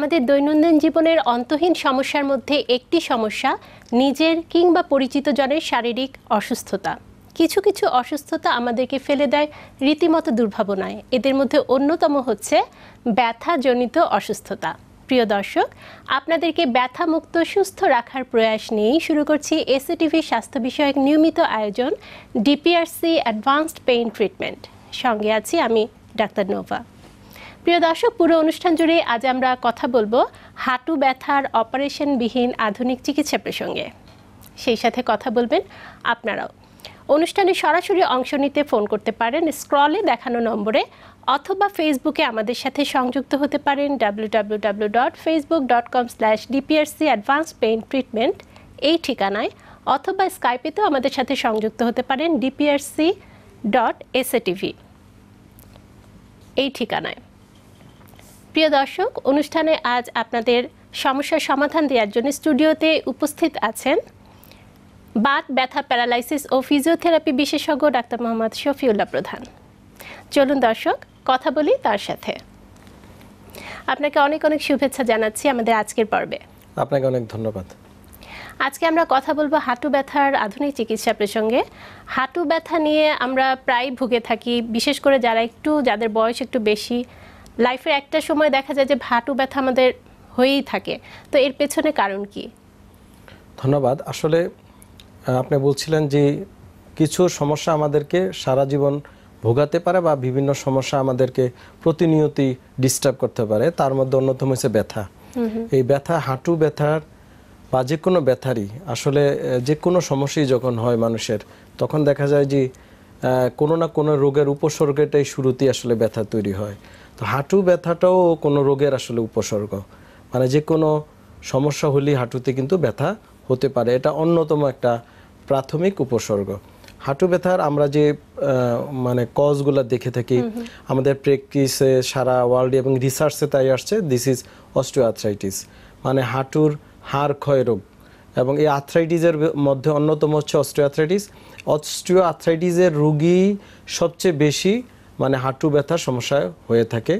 আমাদের দৈনন্দিন জীবনের অন্তহীন সমস্যার মধ্যে একটি সমস্যা নিজের কিংবা পরিচিত জনের শারীরিক অসুস্থতা কিছু কিছু অসুস্থতা আমাদেরকে ফেলে দেয় রীতিমতো দুর্ভাবনায় এদের মধ্যে অন্যতম হচ্ছে ব্যথাজনিত অসুস্থতা প্রিয় দর্শক আপনাদেরকে ব্যথামুক্ত সুস্থ রাখার প্রয়াস নিয়েই শুরু করছি এসএটিভি স্বাস্থ্য বিষয়ক নিয়মিত আয়োজন ডিপিআরসি অ্যাডভান্সড পেইন ট্রিটমেন্ট সঙ্গে আছি আমি ডাক্তার নোভা প্রিয় দর্শক পুরো অনুষ্ঠান জুড়ে আজ আমরা কথা বলবো হাঁটু ব্যথার অপারেশন বিহীন আধুনিক চিকিৎসা প্রসঙ্গে সেই সাথে কথা বলবেন আপনারাও অনুষ্ঠানে সরাসরি অংশ নিতে ফোন করতে পারেন স্ক্রলে দেখানো নম্বরে অথবা ফেসবুকে আমাদের সাথে সংযুক্ত হতে পারেন ডাব্লিউডাব্লিউডাব্লিউ dot Facebook dot com slash DPRC advance pain treatment এই ঠিকানায় অথবা স্কাইপেতেও আমাদের সাথে সংযুক্ত হতে পারেন ডিপিআরসি ডট টিভি এই ঠিকানায় প্রিয় দর্শক অনুষ্ঠানে আজ আপনাদের সমস্যার সমাধান দেওয়ার জন্য স্টুডিওতে উপস্থিত আছেন বাত ব্যথা প্যারালাইসিস ও ফিজিওথেরাপি বিশেষজ্ঞ ডাক্তার মোহাম্মদ শফিউল্লাহ প্রধান চলুন দর্শক কথা বলি তার সাথে আপনাকে অনেক অনেক শুভেচ্ছা জানাচ্ছি আমাদের আজকের পর্বে আপনাকে অনেক ধন্যবাদ আজকে আমরা কথা বলবো হাঁটু ব্যথার আধুনিক চিকিৎসা প্রসঙ্গে হাঁটু ব্যথা নিয়ে আমরা প্রায় ভুগে থাকি বিশেষ করে যারা একটু যাদের বয়স একটু বেশি লাইফের একটা সময় দেখা যায় যে ভাটু ব্যথা আমাদের হয়েই থাকে তো এর পেছনে কারণ কি ধন্যবাদ আসলে আপনি বলছিলেন যে কিছু সমস্যা আমাদেরকে সারা জীবন ভোগাতে পারে বা বিভিন্ন সমস্যা আমাদেরকে প্রতিনিয়তি ডিস্টার্ব করতে পারে তার মধ্যে অন্যতম হচ্ছে ব্যথা এই ব্যথা হাঁটু ব্যথার বা যে কোনো ব্যথারই আসলে যে কোনো সমস্যাই যখন হয় মানুষের তখন দেখা যায় যে কোনো না কোনো রোগের উপসর্গেটাই শুরুতেই আসলে ব্যথা তৈরি হয় তো হাঁটু ব্যথাটাও কোনো রোগের আসলে উপসর্গ মানে যে কোনো সমস্যা হলেই হাঁটুতে কিন্তু ব্যথা হতে পারে এটা অন্যতম একটা প্রাথমিক উপসর্গ হাঁটু ব্যথার আমরা যে মানে কজগুলো দেখে থাকি আমাদের প্র্যাকটিসে সারা ওয়ার্ল্ডে এবং রিসার্চে তাই আসছে দিস ইজ অস্টিওআর্থ্রাইটিস মানে হাঁটুর হাড় ক্ষয় রোগ এবং এই আর্থ্রাইটিসের মধ্যে অন্যতম হচ্ছে অস্টিওআর্থ্রাইটিস অস্টিওআর্থ্রাইটিসের রুগী সবচেয়ে বেশি মানে হাঁটু ব্যথার সমস্যা হয়ে থাকে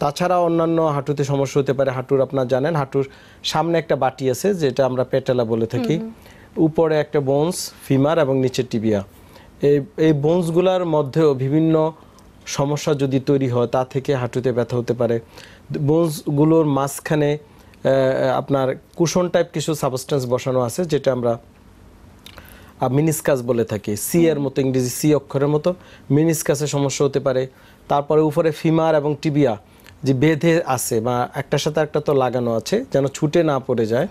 তাছাড়া অন্যান্য হাঁটুতে সমস্যা হতে পারে হাঁটুর আপনার জানেন হাঁটুর সামনে একটা বাটি আছে যেটা আমরা পেটেলা বলে থাকি উপরে একটা বোনস ফিমার এবং নিচে টিবিয়া এই এই বোনসগুলার মধ্যেও বিভিন্ন সমস্যা যদি তৈরি হয় তা থেকে হাঁটুতে ব্যথা হতে পারে বোনসগুলোর মাঝখানে আপনার কুশন টাইপ কিছু সাবস্টেন্স বসানো আছে যেটা আমরা মিনিসকাস বলে থাকে সি এর মতো ইংরেজি সি অক্ষরের মতো মিনিসকাসের সমস্যা হতে পারে তারপরে উপরে ফিমার এবং টিবিয়া যে বেঁধে আছে বা একটার সাথে একটা তো লাগানো আছে যেন ছুটে না পড়ে যায়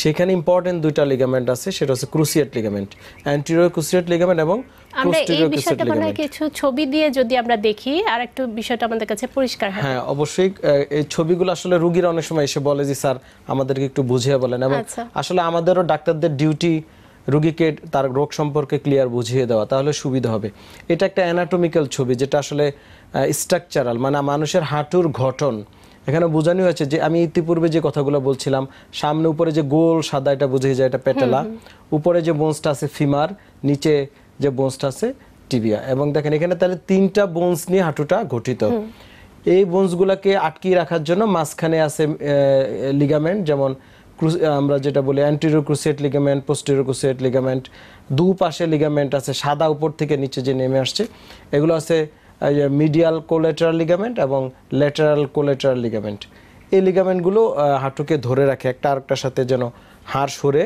সেখানে ইম্পর্টেন্ট দুইটা লিগামেন্ট আছে সেটা হচ্ছে cruciate ligament anterior cruciate ligament এবং আমরা এই বিষয়টা মনে কিছু ছবি দিয়ে যদি আমরা দেখি আর একটু বিষয়টা আমাদের কাছে পরিষ্কার হয় হ্যাঁ অবশ্যই এই ছবিগুলো আসলে রোগীরা অনেক সময় এসে বলে যে স্যার আমাদেরকে একটু বুঝিয়ে বলেন এবং আচ্ছা। আসলে আমাদেরও ডাক্তারদের ডিউটি রুগীকে তার রোগ সম্পর্কে ক্লিয়ার বুঝিয়ে দেওয়া তাহলে সুবিধা হবে এটা একটা অ্যানাটমিক্যাল ছবি যেটা আসলে স্ট্রাকচারাল মানে মানুষের হাঁটুর ঘটন এখানে বোঝানো হয়েছে যে আমি ইতিপূর্বে যে কথাগুলো বলছিলাম সামনে উপরে যে গোল সাদা এটা বুঝিয়ে যায় এটা পেটেলা উপরে যে বোনসটা আছে ফিমার নিচে যে বোনসটা আছে টিবিয়া এবং দেখেন এখানে তাহলে তিনটা বোনস নিয়ে হাঁটুটা গঠিত এই বোনসগুলোকে আটকিয়ে রাখার জন্য মাঝখানে আছে লিগামেন্ট যেমন আমরা যেটা বলি anterior cruciate ligament posterior cruciate ligament দু পাশে লিগামেন্ট আছে সাদা উপর থেকে নিচে যে নেমে আসছে এগুলো আছে মিডিয়াল কোলেটারাল লিগামেন্ট এবং ল্যাটারাল কোলেটারাল লিগামেন্ট এই লিগামেন্টগুলো হাঁটুকে ধরে রাখে একটা আরেকটার সাথে যেন হাড় সরে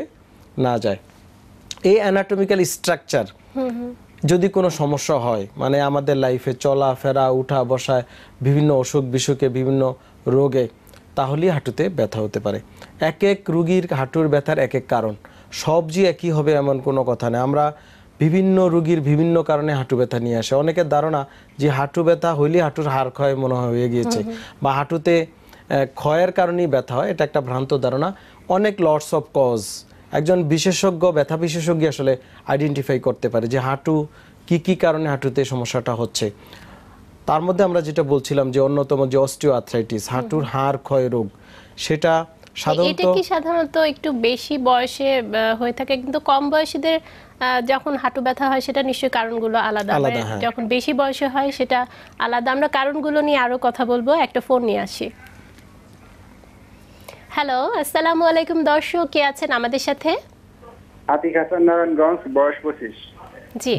না যায় এই অ্যানাটমিক্যাল স্ট্রাকচার যদি কোনো সমস্যা হয় মানে আমাদের লাইফে চলাফেরা উঠা বসায় বিভিন্ন অসুখ বিসুখে বিভিন্ন রোগে তাহলেই হাঁটুতে ব্যথা হতে পারে এক এক রুগীর হাঁটুর ব্যথার এক এক কারণ সব যে একই হবে এমন কোনো কথা নেই আমরা বিভিন্ন রুগীর বিভিন্ন কারণে হাঁটু ব্যথা নিয়ে আসে অনেকের ধারণা যে হাঁটু ব্যথা হইলে হাঁটুর হাড় ক্ষয় মনে হয়ে গিয়েছে বা হাঁটুতে ক্ষয়ের কারণেই ব্যথা হয় এটা একটা ভ্রান্ত ধারণা অনেক লটস অফ কজ একজন বিশেষজ্ঞ ব্যথা বিশেষজ্ঞ আসলে আইডেন্টিফাই করতে পারে যে হাঁটু কি কি কারণে হাঁটুতে সমস্যাটা হচ্ছে তার মধ্যে আমরা যেটা বলছিলাম যে অন্যতম যে অস্টিওআর্থ্রাইটিস হাঁটুর হাড় ক্ষয় রোগ সেটা সাধারণত এটা কি সাধারণত একটু বেশি বয়সে হয়ে থাকে কিন্তু কম বয়সীদের যখন হাঁটু ব্যথা হয় সেটা নিশ্চয়ই কারণগুলো আলাদা হ্যাঁ। যখন বেশি বয়সে হয় সেটা আলাদা আমরা কারণগুলো নিয়ে আরো কথা বলবো একটা ফোন নিয়ে আসি হ্যালো আসসালামু আলাইকুম দর্শক কে আছেন আমাদের সাথে আতিক হাসান নারায়ণগঞ্জ বয়স পঁচিশ জি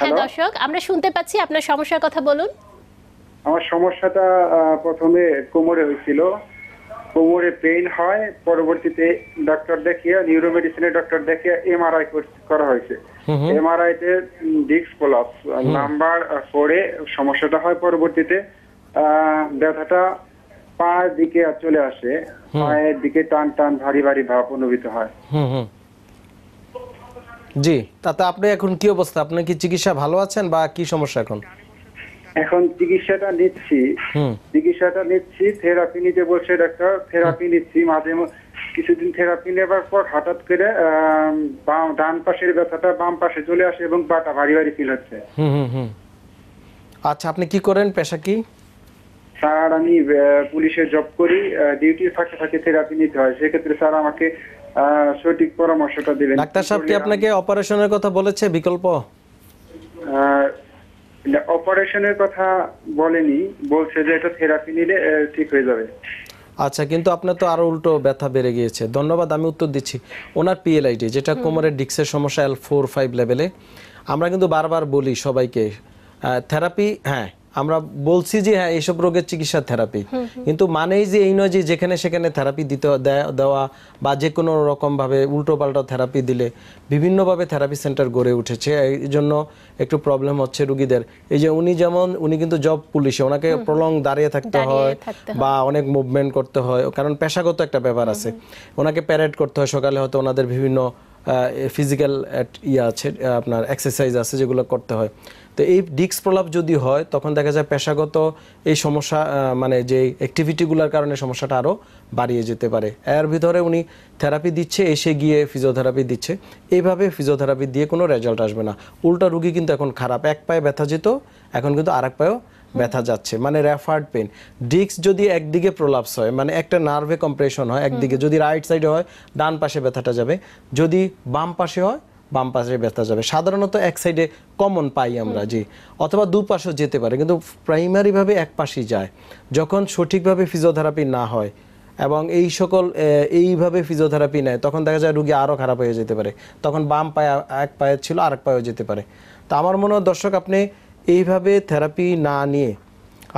হ্যাঁ দর্শক আমরা শুনতে পাচ্ছি আপনার সমস্যার কথা বলুন আমার সমস্যাটা প্রথমে কোমরে হয়েছিল কোমরে পেইন হয় পরবর্তীতে ডক্টর দেখিয়ে নিউরো মেডিসিনের ডক্টর দেখিয়ে এমআরআই করা হয়েছে এমআরআই তে ডিস্ক কোলাপস নাম্বার ফোরে সমস্যাটা হয় পরবর্তীতে ব্যথাটা পায়ের দিকে চলে আসে পায়ের দিকে টান টান ভারী ভারী ভাব অনুভূত হয় জি তাতে আপনি এখন কি অবস্থা আপনি কি চিকিৎসা ভালো আছেন বা কি সমস্যা এখন এখন চিকিৎসাটা নিচ্ছি চিকিৎসাটা নিচ্ছি থেরাপি নিতে বসে ডাক্তার থেরাপি নিচ্ছি মাঝে কিছুদিন থেরাপি নেবার পর হঠাৎ করে ডান পাশের ব্যথাটা বাম পাশে চলে আসে এবং বাটা ভারী ভারী ফিল হচ্ছে আচ্ছা আপনি কি করেন পেশা কি স্যার আমি পুলিশে জব করি ডিউটির ফাঁকে ফাঁকে থেরাপি নিতে হয় সেক্ষেত্রে স্যার আমাকে সঠিক পরামর্শটা দিলেন ডাক্তার সাহেব কি আপনাকে অপারেশনের কথা বলেছে বিকল্প অপারেশনের কথা বলেনি বলছে যে এটা থেরাপি নিলে ঠিক হয়ে যাবে আচ্ছা কিন্তু আপনার তো আরো উল্টো ব্যথা বেড়ে গিয়েছে ধন্যবাদ আমি উত্তর দিচ্ছি ওনার পিএলআইডি যেটা কোমরের ডিক্সের সমস্যা এল ফোর ফাইভ লেভেলে আমরা কিন্তু বারবার বলি সবাইকে থেরাপি হ্যাঁ আমরা বলছি যে হ্যাঁ এইসব রোগের চিকিৎসা থেরাপি কিন্তু মানেই যে এই নয় যে যেখানে সেখানে থেরাপি দিতে দেওয়া বা যে কোনো রকমভাবে উল্টোপাল্টা থেরাপি দিলে বিভিন্নভাবে থেরাপি সেন্টার গড়ে উঠেছে এই জন্য একটু প্রবলেম হচ্ছে রুগীদের এই যে উনি যেমন উনি কিন্তু জব পুলিশে ওনাকে প্রলং দাঁড়িয়ে থাকতে হয় বা অনেক মুভমেন্ট করতে হয় কারণ পেশাগত একটা ব্যাপার আছে ওনাকে প্যারেড করতে হয় সকালে হয়তো ওনাদের বিভিন্ন ফিজিক্যাল ইয়ে আছে আপনার এক্সারসাইজ আছে যেগুলো করতে হয় তো এই ডিক্স প্রলাপ যদি হয় তখন দেখা যায় পেশাগত এই সমস্যা মানে যে অ্যাক্টিভিটিগুলোর কারণে সমস্যাটা আরও বাড়িয়ে যেতে পারে এর ভিতরে উনি থেরাপি দিচ্ছে এসে গিয়ে ফিজিওথেরাপি দিচ্ছে এইভাবে ফিজিওথেরাপি দিয়ে কোনো রেজাল্ট আসবে না উল্টা রুগী কিন্তু এখন খারাপ এক পায়ে ব্যথা যেত এখন কিন্তু আর এক পায়েও ব্যথা যাচ্ছে মানে রেফার্ড পেন ডিস্ক যদি একদিকে প্রলাপস হয় মানে একটা নার্ভে কম্প্রেশন হয় একদিকে যদি রাইট সাইডে হয় ডান পাশে ব্যথাটা যাবে যদি বাম পাশে হয় বাম পাশে ব্যথা যাবে সাধারণত এক সাইডে কমন পাই আমরা জি অথবা দুপাশও যেতে পারে কিন্তু প্রাইমারিভাবে এক পাশেই যায় যখন সঠিকভাবে ফিজিওথেরাপি না হয় এবং এই সকল এইভাবে ফিজিওথেরাপি নেয় তখন দেখা যায় রুগী আরও খারাপ হয়ে যেতে পারে তখন বাম পায়ে এক পায়ে ছিল আরেক পায়েও যেতে পারে তো আমার মনে হয় দর্শক আপনি এইভাবে থেরাপি না নিয়ে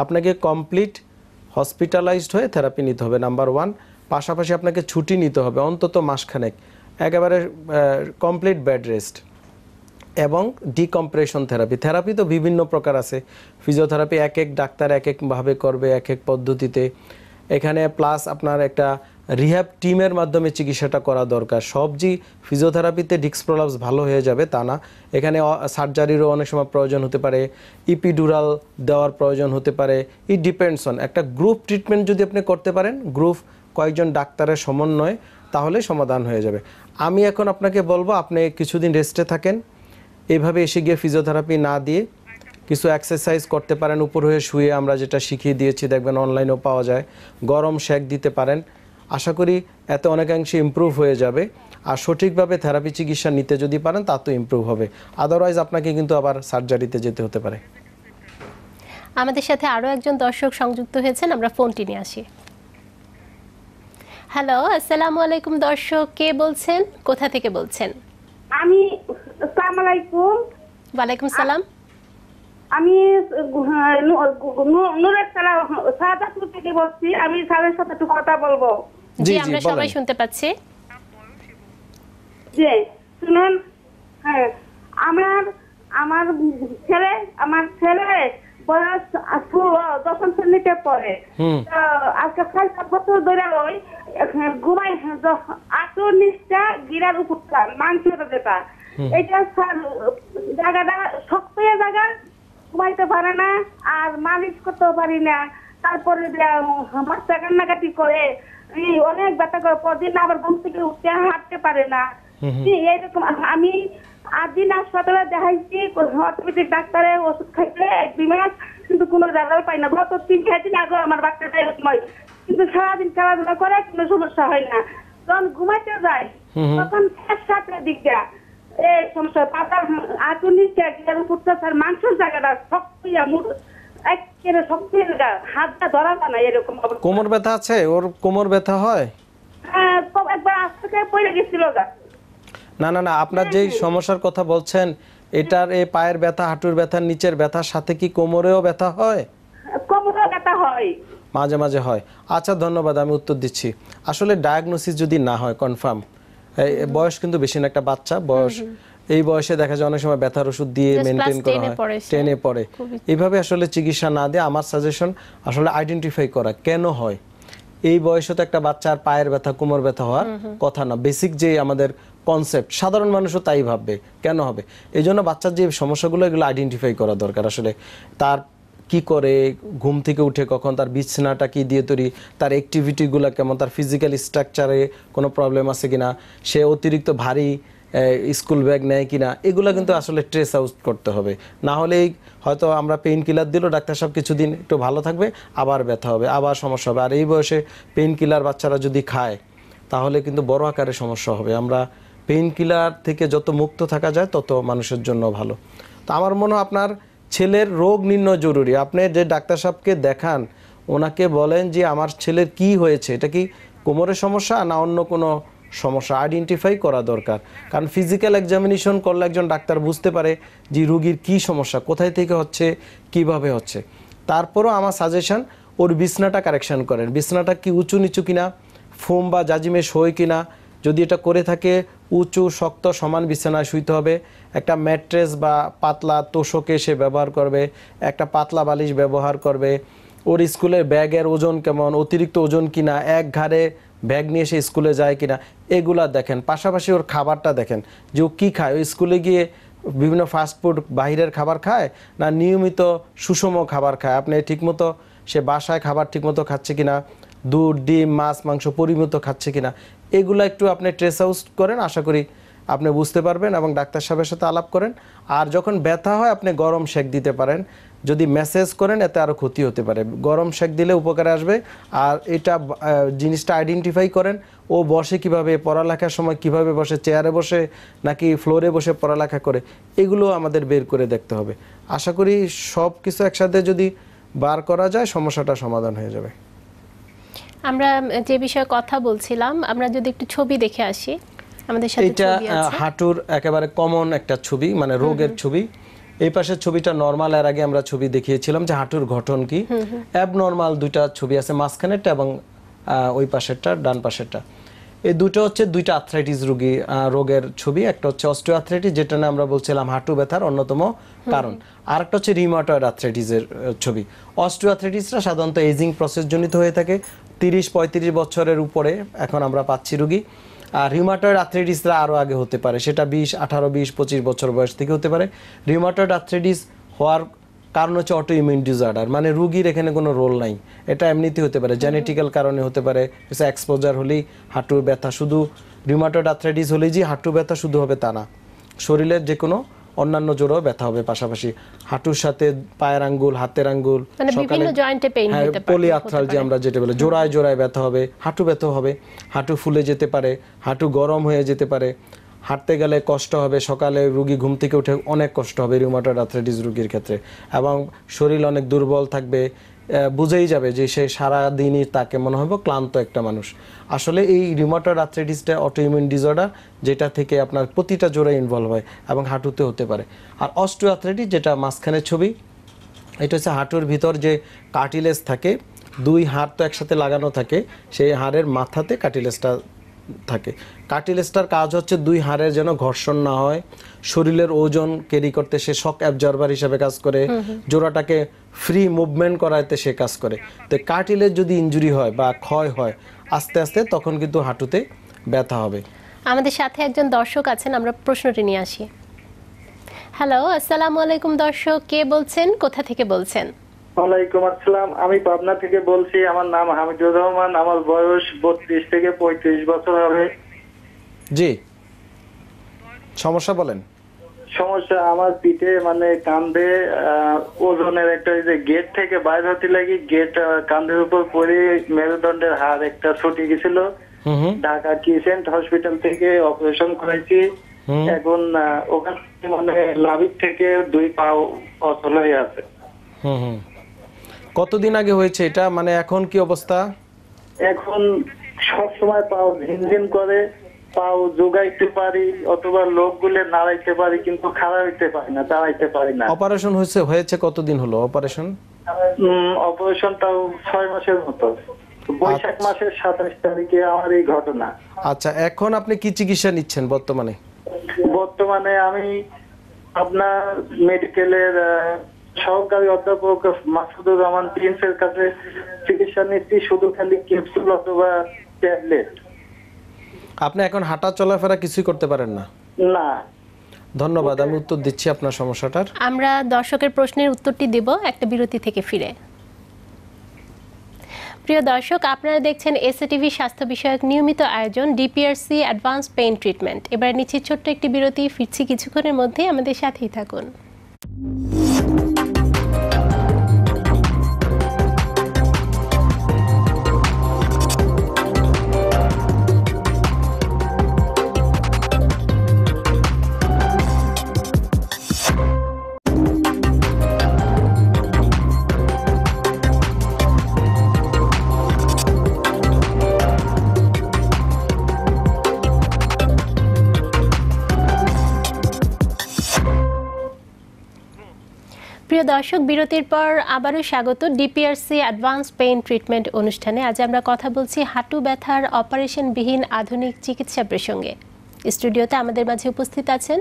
আপনাকে কমপ্লিট হসপিটালাইজড হয়ে থেরাপি নিতে হবে নাম্বার ওয়ান পাশাপাশি আপনাকে ছুটি নিতে হবে অন্তত মাসখানেক একেবারে কমপ্লিট বেড রেস্ট এবং ডিকম্প্রেশন থেরাপি থেরাপি তো বিভিন্ন প্রকার আছে ফিজিওথেরাপি এক এক ডাক্তার এক একভাবে করবে এক এক পদ্ধতিতে এখানে প্লাস আপনার একটা রিহ্যাব টিমের মাধ্যমে চিকিৎসাটা করা দরকার সব যে ফিজিওথেরাপিতে ডিক্স প্রলাপস ভালো হয়ে যাবে তা না এখানে সার্জারিরও অনেক সময় প্রয়োজন হতে পারে ইপিডুরাল দেওয়ার প্রয়োজন হতে পারে ইট ডিপেন্ডস অন একটা গ্রুপ ট্রিটমেন্ট যদি আপনি করতে পারেন গ্রুপ কয়েকজন ডাক্তারের সমন্বয়ে তাহলে সমাধান হয়ে যাবে আমি এখন আপনাকে বলবো আপনি কিছুদিন রেস্টে থাকেন এইভাবে এসে গিয়ে ফিজিওথেরাপি না দিয়ে কিছু এক্সারসাইজ করতে পারেন উপর হয়ে শুয়ে আমরা যেটা শিখিয়ে দিয়েছি দেখবেন অনলাইনেও পাওয়া যায় গরম শেক দিতে পারেন আশা করি এত অনেকাংশে ইম্প্রুভ হয়ে যাবে আর সঠিকভাবে থেরাপি চিকিৎসা নিতে যদি পারেন তা তো ইম্প্রুভ হবে আদারওয়াইজ আপনাকে কিন্তু আবার সার্জারিতে যেতে হতে পারে আমাদের সাথে আরও একজন দর্শক সংযুক্ত হয়েছেন আমরা ফোনটি নিয়ে আসি হ্যালো আসসালামু আলাইকুম দর্শক কে বলছেন কোথা থেকে বলছেন আমি আসসালামু আলাইকুম ওয়ালাইকুম সালাম আমি হ্যাঁ, সাদাপুর থেকে বলছি আমি স্যারের সাথে একটু কথা বলবো জি আমরা সবাই শুনতে পাচ্ছি জি শুনুন হ্যাঁ আমার আমার ছেলে আমার ছেলে বয়স ষোলো দশম শ্রেণীতে পড়ে আজকে সাত বছর ধরে ওই ঘুমাই আসর নিচটা গিরার উপকার মাংসটা ব্যাপার এটা জায়গাটা শক্ত জায়গা ঘুমাইতে পারে না আর মালিশ করতেও পারি না তারপরে বাচ্চা কান্নাকাটি করে অনেক ব্যথা করে পরদিন আবার ঘুম থেকে উঠতে হাঁটতে পারে না এরকম আমি আদিন হাসপাতালে দেখাইছি অর্থোপেডিক ডাক্তারে ওষুধ খাইতে এক দুই মাস কিন্তু কোনো জায়গায় পাই না গত তিন চার দিন আগে আমার বাচ্চাটা এরকম কিন্তু সারাদিন খেলাধুলা করে কোনো সমস্যা হয় না যখন ঘুমাইতে যায় তখন সাতটার দিকটা এই সমস্যা পাতার আতুর নিচে একদম ফুটতেছে মাংসের জায়গাটা শক্ত হইয়া একেবারে শক্ত হয়ে হাতটা ধরা যায় না এরকম কোমর ব্যথা আছে ওর কোমর ব্যথা হয় হ্যাঁ, একবার আস্তে পড়ে গেছিল না না না আপনার যেই হ্যাঁ। সমস্যার কথা বলছেন এটার পায়ের ব্যথা হাঁটুর ব্যথা নিচের ব্যথার সাথে কি কোমরেও ব্যথা হয় কোমরেও ব্যথা হয় মাঝে মাঝে হয় আচ্ছা ধন্যবাদ আমি উত্তর দিচ্ছি আসলে ডায়াগনোসিস যদি না হয় কনফার্ম বয়স কিন্তু বেশি না একটা বাচ্চা বয়স এই বয়সে দেখা যায় অনেক সময় ব্যথার ওষুধ দিয়ে মেনটেন করা হয় টেনে পড়ে এইভাবে আসলে চিকিৎসা না দিয়ে আমার সাজেশন আসলে আইডেন্টিফাই করা কেন হয় এই বয়সে তো একটা বাচ্চার পায়ের ব্যথা কোমর ব্যথা হওয়ার কথা না বেসিক যে আমাদের কনসেপ্ট সাধারণ মানুষও তাই ভাববে কেন হবে এই জন্য বাচ্চার যে সমস্যাগুলো এগুলো আইডেন্টিফাই করা দরকার আসলে তার কি করে ঘুম থেকে উঠে কখন তার বিছানাটা কি দিয়ে তৈরি তার অ্যাক্টিভিটিগুলো কেমন তার ফিজিক্যাল স্ট্রাকচারে কোনো প্রবলেম আছে কিনা সে অতিরিক্ত ভারী স্কুল ব্যাগ নেয় কিনা এগুলো কিন্তু আসলে ট্রেস আউট করতে হবে না হলেই হয়তো আমরা পেইন কিলার দিলো ডাক্তার সাহেব কিছুদিন একটু ভালো থাকবে আবার ব্যথা হবে আবার সমস্যা হবে আর এই বয়সে পেইন কিলার বাচ্চারা যদি খায় তাহলে কিন্তু বড় আকারে সমস্যা হবে আমরা পেইন কিলার থেকে যত মুক্ত থাকা যায় তত মানুষের জন্য ভালো তো আমার মনে হয় আপনার ছেলের রোগ নির্ণয় জরুরি আপনি যে ডাক্তার সাহেবকে দেখান ওনাকে বলেন যে আমার ছেলের কি হয়েছে এটা কি কোমরের সমস্যা না অন্য কোনো সমস্যা আইডেন্টিফাই করা দরকার কারণ ফিজিক্যাল এক্সামিনেশন করলে একজন ডাক্তার বুঝতে পারে যে রুগীর কি সমস্যা কোথায় থেকে হচ্ছে কিভাবে হচ্ছে তারপরও আমার সাজেশান ওর বিছনাটা কারেকশান করেন বিছনাটা কি উঁচু নিচু কিনা ফোম বা জাজিমে হয় কিনা যদি এটা করে থাকে উঁচু শক্ত সমান বিছানায় শুইতে হবে একটা ম্যাট্রেস বা পাতলা তোষকে সে ব্যবহার করবে একটা পাতলা বালিশ ব্যবহার করবে ওর স্কুলের ব্যাগের ওজন কেমন অতিরিক্ত ওজন কিনা এক ঘাড়ে ব্যাগ নিয়ে সে স্কুলে যায় কিনা এগুলা দেখেন পাশাপাশি ওর খাবারটা দেখেন যে ও কী খায় ওই স্কুলে গিয়ে বিভিন্ন ফাস্টফুড বাহিরের খাবার খায় না নিয়মিত সুষম খাবার খায় আপনি ঠিকমতো সে বাসায় খাবার ঠিকমতো খাচ্ছে কিনা দুধ ডিম মাছ মাংস পরিমিত খাচ্ছে কিনা এগুলো একটু আপনি ট্রেস আউট করেন আশা করি আপনি বুঝতে পারবেন এবং ডাক্তার সাহেবের সাথে আলাপ করেন আর যখন ব্যথা হয় আপনি গরম শেক দিতে পারেন যদি মেসেজ করেন এতে আরও ক্ষতি হতে পারে গরম শেক দিলে উপকারে আসবে আর এটা জিনিসটা আইডেন্টিফাই করেন ও বসে কিভাবে পড়ালেখার সময় কিভাবে বসে চেয়ারে বসে নাকি ফ্লোরে বসে পড়ালেখা করে এগুলো আমাদের বের করে দেখতে হবে আশা করি সব কিছু একসাথে যদি বার করা যায় সমস্যাটা সমাধান হয়ে যাবে আমরা যে বিষয়ে কথা বলছিলাম আমরা যদি একটু ছবি দেখে আসি আমাদের সাথে এটা হাঁটুর একেবারে কমন একটা ছবি মানে রোগের ছবি এই পাশের ছবিটা নর্মাল এর আগে আমরা ছবি দেখিয়েছিলাম যে হাঁটুর গঠন কি অ্যাবনর্মাল দুইটা ছবি আছে মাঝখানেরটা এবং ওই পাশেরটা ডান পাশেরটা এই দুটো হচ্ছে দুইটা আর্থ্রাইটিস রোগী রোগের ছবি একটা হচ্ছে আর্থ্রাইটিস যেটা নিয়ে আমরা বলছিলাম হাঁটু ব্যথার অন্যতম কারণ আর একটা হচ্ছে রিমাটয়েড আর্থ্রাইটিসের ছবি অস্টিওআর্থ্রাইটিসটা সাধারণত এজিং প্রসেস জনিত হয়ে থাকে তিরিশ পঁয়ত্রিশ বছরের উপরে এখন আমরা পাচ্ছি রুগী আর রিউমাটয়েড আর্থ্রাইটিসরা আরও আগে হতে পারে সেটা বিশ আঠারো বিশ পঁচিশ বছর বয়স থেকে হতে পারে রিমাটয়েড আর্থ্রাইটিস হওয়ার কারণ হচ্ছে অটো ইমিউন ডিজার্ডার মানে রুগীর এখানে কোনো রোল নাই এটা এমনিতে হতে পারে জেনেটিক্যাল কারণে হতে পারে এক্সপোজার হলেই হাঁটুর ব্যথা শুধু রিউমাটয়েড আথ্রাইটিস হলেই যে হাঁটু ব্যথা শুধু হবে তা না শরীরের যে কোনো অন্যান্য জোরেও ব্যথা হবে পাশাপাশি হাঁটুর সাথে পায়ের আঙ্গুল হাতের আঙ্গুল পলি আথ্রাল যে আমরা যেটা বলি জোড়ায় জোড়ায় ব্যথা হবে হাঁটু ব্যথা হবে হাঁটু ফুলে যেতে পারে হাঁটু গরম হয়ে যেতে পারে হাঁটতে গেলে কষ্ট হবে সকালে রুগী ঘুম থেকে উঠে অনেক কষ্ট হবে রিউমাটার আর্থ্রাইটিস রুগীর ক্ষেত্রে এবং শরীর অনেক দুর্বল থাকবে বুঝেই যাবে যে সে সারাদিনই তাকে মনে হবে ক্লান্ত একটা মানুষ আসলে এই রিউমাটয়েড অটো ইমিউন ডিসঅর্ডার যেটা থেকে আপনার প্রতিটা জোরে ইনভলভ হয় এবং হাঁটুতে হতে পারে আর অস্টো আর্থ্রাইটিস যেটা মাঝখানের ছবি এটা হচ্ছে হাঁটুর ভিতর যে কার্টিলেস থাকে দুই হাড় তো একসাথে লাগানো থাকে সেই হাড়ের মাথাতে কার্টিলেসটা থাকে কার্টিলেজটার কাজ হচ্ছে দুই হাড়ের যেন ঘর্ষণ না হয় শরীরের ওজন ক্যারি করতে সে শক অ্যাবজর্বার হিসাবে কাজ করে জোড়াটাকে ফ্রি মুভমেন্ট করাইতে সে কাজ করে তো কার্টিলেজ যদি ইঞ্জুরি হয় বা ক্ষয় হয় আস্তে আস্তে তখন কিন্তু হাঁটুতে ব্যথা হবে আমাদের সাথে একজন দর্শক আছেন আমরা প্রশ্নটি নিয়ে আসি হ্যালো আসসালামু আলাইকুম দর্শক কে বলছেন কোথা থেকে বলছেন ওয়ালাইকুম আসসালাম আমি পাবনা থেকে বলছি আমার নাম হামিদুর রহমান আমার বয়স বত্রিশ থেকে পঁয়ত্রিশ বছর হবে জি সমস্যা বলেন সমস্যা আমার পিঠে মানে কান্ধে ওজনের একটা যে গেট থেকে বাইর হতে লাগি গেট কান্ধের উপর পড়ে মেরুদণ্ডের হাড় একটা ছুটি গেছিল ঢাকা কিসেন্ট হসপিটাল থেকে অপারেশন করাইছি এখন ওখান মানে লাভির থেকে দুই পাও অচল হয়ে আছে হুম হুম কতদিন আগে হয়েছে এটা মানে এখন কি অবস্থা এখন সব সময় পাও ঝিনঝিন করে পাও যোগাইতে পারি অথবা লোকগুলো নাড়াইতে পারি কিন্তু খাড়া হইতে পারি না দাঁড়াইতে পারি না অপারেশন হয়েছে হয়েছে কতদিন হলো অপারেশন অপারেশনটাও ছয় মাসের মতো বৈশাখ আচ্ছা। মাসের সাতাশ তারিখে আমার এই ঘটনা আচ্ছা এখন আপনি কি চিকিৎসা নিচ্ছেন বর্তমানে বর্তমানে আমি আপনার মেডিকেলের সহকারী অধ্যাপক মাসুদুর রহমান প্রিন্সের কাছে চিকিৎসা নিচ্ছি শুধু খালি ক্যাপসুল অথবা ট্যাবলেট আপনি এখন হাঁটা চলাফেরা কিছুই করতে পারেন না না ধন্যবাদ আমি উত্তর দিচ্ছি আপনার সমস্যাটার আমরা দর্শকের প্রশ্নের উত্তরটি দেব একটা বিরতি থেকে ফিরে প্রিয় দর্শক আপনারা দেখছেন এসএটিভি স্বাস্থ্য বিষয়ক নিয়মিত আয়োজন ডিপিআরসি অ্যাডভান্স পেইন ট্রিটমেন্ট এবার নিচে ছোট্ট একটি বিরতি ফিরছি কিছুক্ষণের মধ্যে আমাদের সাথেই থাকুন দর্শক বিরতির পর আবারও স্বাগত ডিপিআরসি অ্যাডভান্স পেইন ট্রিটমেন্ট অনুষ্ঠানে আজ আমরা কথা বলছি হাঁটু ব্যথার অপারেশনবিহীন আধুনিক চিকিৎসা প্রসঙ্গে স্টুডিওতে আমাদের মাঝে উপস্থিত আছেন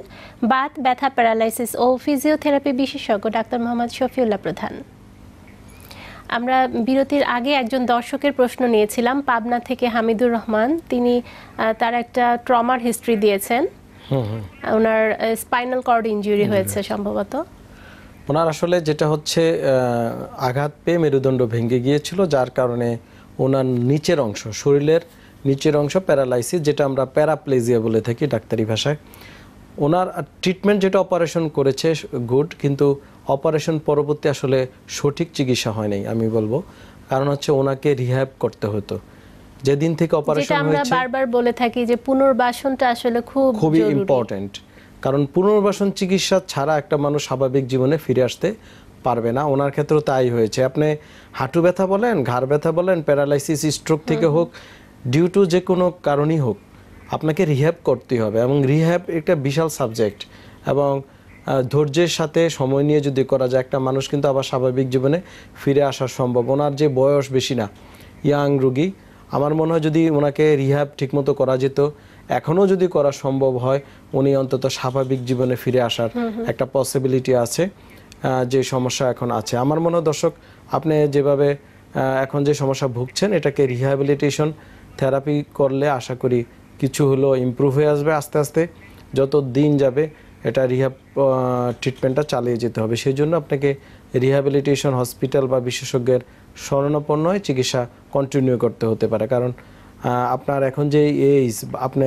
বাত ব্যথা প্যারালাইসিস ও ফিজিওথেরাপি বিশেষজ্ঞ ডাক্তার মোহাম্মদ শফিউল্লাহ প্রধান আমরা বিরতির আগে একজন দর্শকের প্রশ্ন নিয়েছিলাম পাবনা থেকে হামিদুর রহমান তিনি তার একটা ট্রমার হিস্ট্রি দিয়েছেন ওনার স্পাইনাল কর্ড ইঞ্জুরি হয়েছে সম্ভবত ওনার আসলে যেটা হচ্ছে আঘাত পেয়ে মেরুদণ্ড ভেঙে গিয়েছিল যার কারণে ওনার নিচের অংশ শরীরের নিচের অংশ প্যারালাইসিস যেটা আমরা প্যারাপ্লেজিয়া বলে থাকি ডাক্তারি ভাষায় ওনার ট্রিটমেন্ট যেটা অপারেশন করেছে গুড কিন্তু অপারেশন পরবর্তী আসলে সঠিক চিকিৎসা হয়নি আমি বলবো কারণ হচ্ছে ওনাকে রিহ্যাব করতে হতো যেদিন থেকে অপারেশন হয়েছে আমরা বারবার বলে থাকি যে পুনর্বাসনটা আসলে খুব খুবই ইম্পর্টেন্ট কারণ পুনর্বাসন চিকিৎসা ছাড়া একটা মানুষ স্বাভাবিক জীবনে ফিরে আসতে পারবে না ওনার ক্ষেত্রেও তাই হয়েছে আপনি হাঁটু ব্যথা বলেন ঘাড় ব্যথা বলেন প্যারালাইসিস স্ট্রোক থেকে হোক ডিউ টু যে কোনো কারণই হোক আপনাকে রিহ্যাব করতে হবে এবং রিহ্যাব একটা বিশাল সাবজেক্ট এবং ধৈর্যের সাথে সময় নিয়ে যদি করা যায় একটা মানুষ কিন্তু আবার স্বাভাবিক জীবনে ফিরে আসার সম্ভব ওনার যে বয়স বেশি না ইয়াং রুগী আমার মনে হয় যদি ওনাকে রিহ্যাব ঠিকমতো করা যেত এখনও যদি করা সম্ভব হয় উনি অন্তত স্বাভাবিক জীবনে ফিরে আসার একটা পসিবিলিটি আছে যে সমস্যা এখন আছে আমার মনে দর্শক আপনি যেভাবে এখন যে সমস্যা ভুগছেন এটাকে রিহ্যাবিলিটেশন থেরাপি করলে আশা করি কিছু হলো ইম্প্রুভ হয়ে আসবে আস্তে আস্তে যত দিন যাবে এটা রিহাব ট্রিটমেন্টটা চালিয়ে যেতে হবে সেই জন্য আপনাকে রিহ্যাবিলিটেশন হসপিটাল বা বিশেষজ্ঞের শরণাপন্ন চিকিৎসা কন্টিনিউ করতে হতে পারে কারণ আপনার এখন যে এইজ আপনি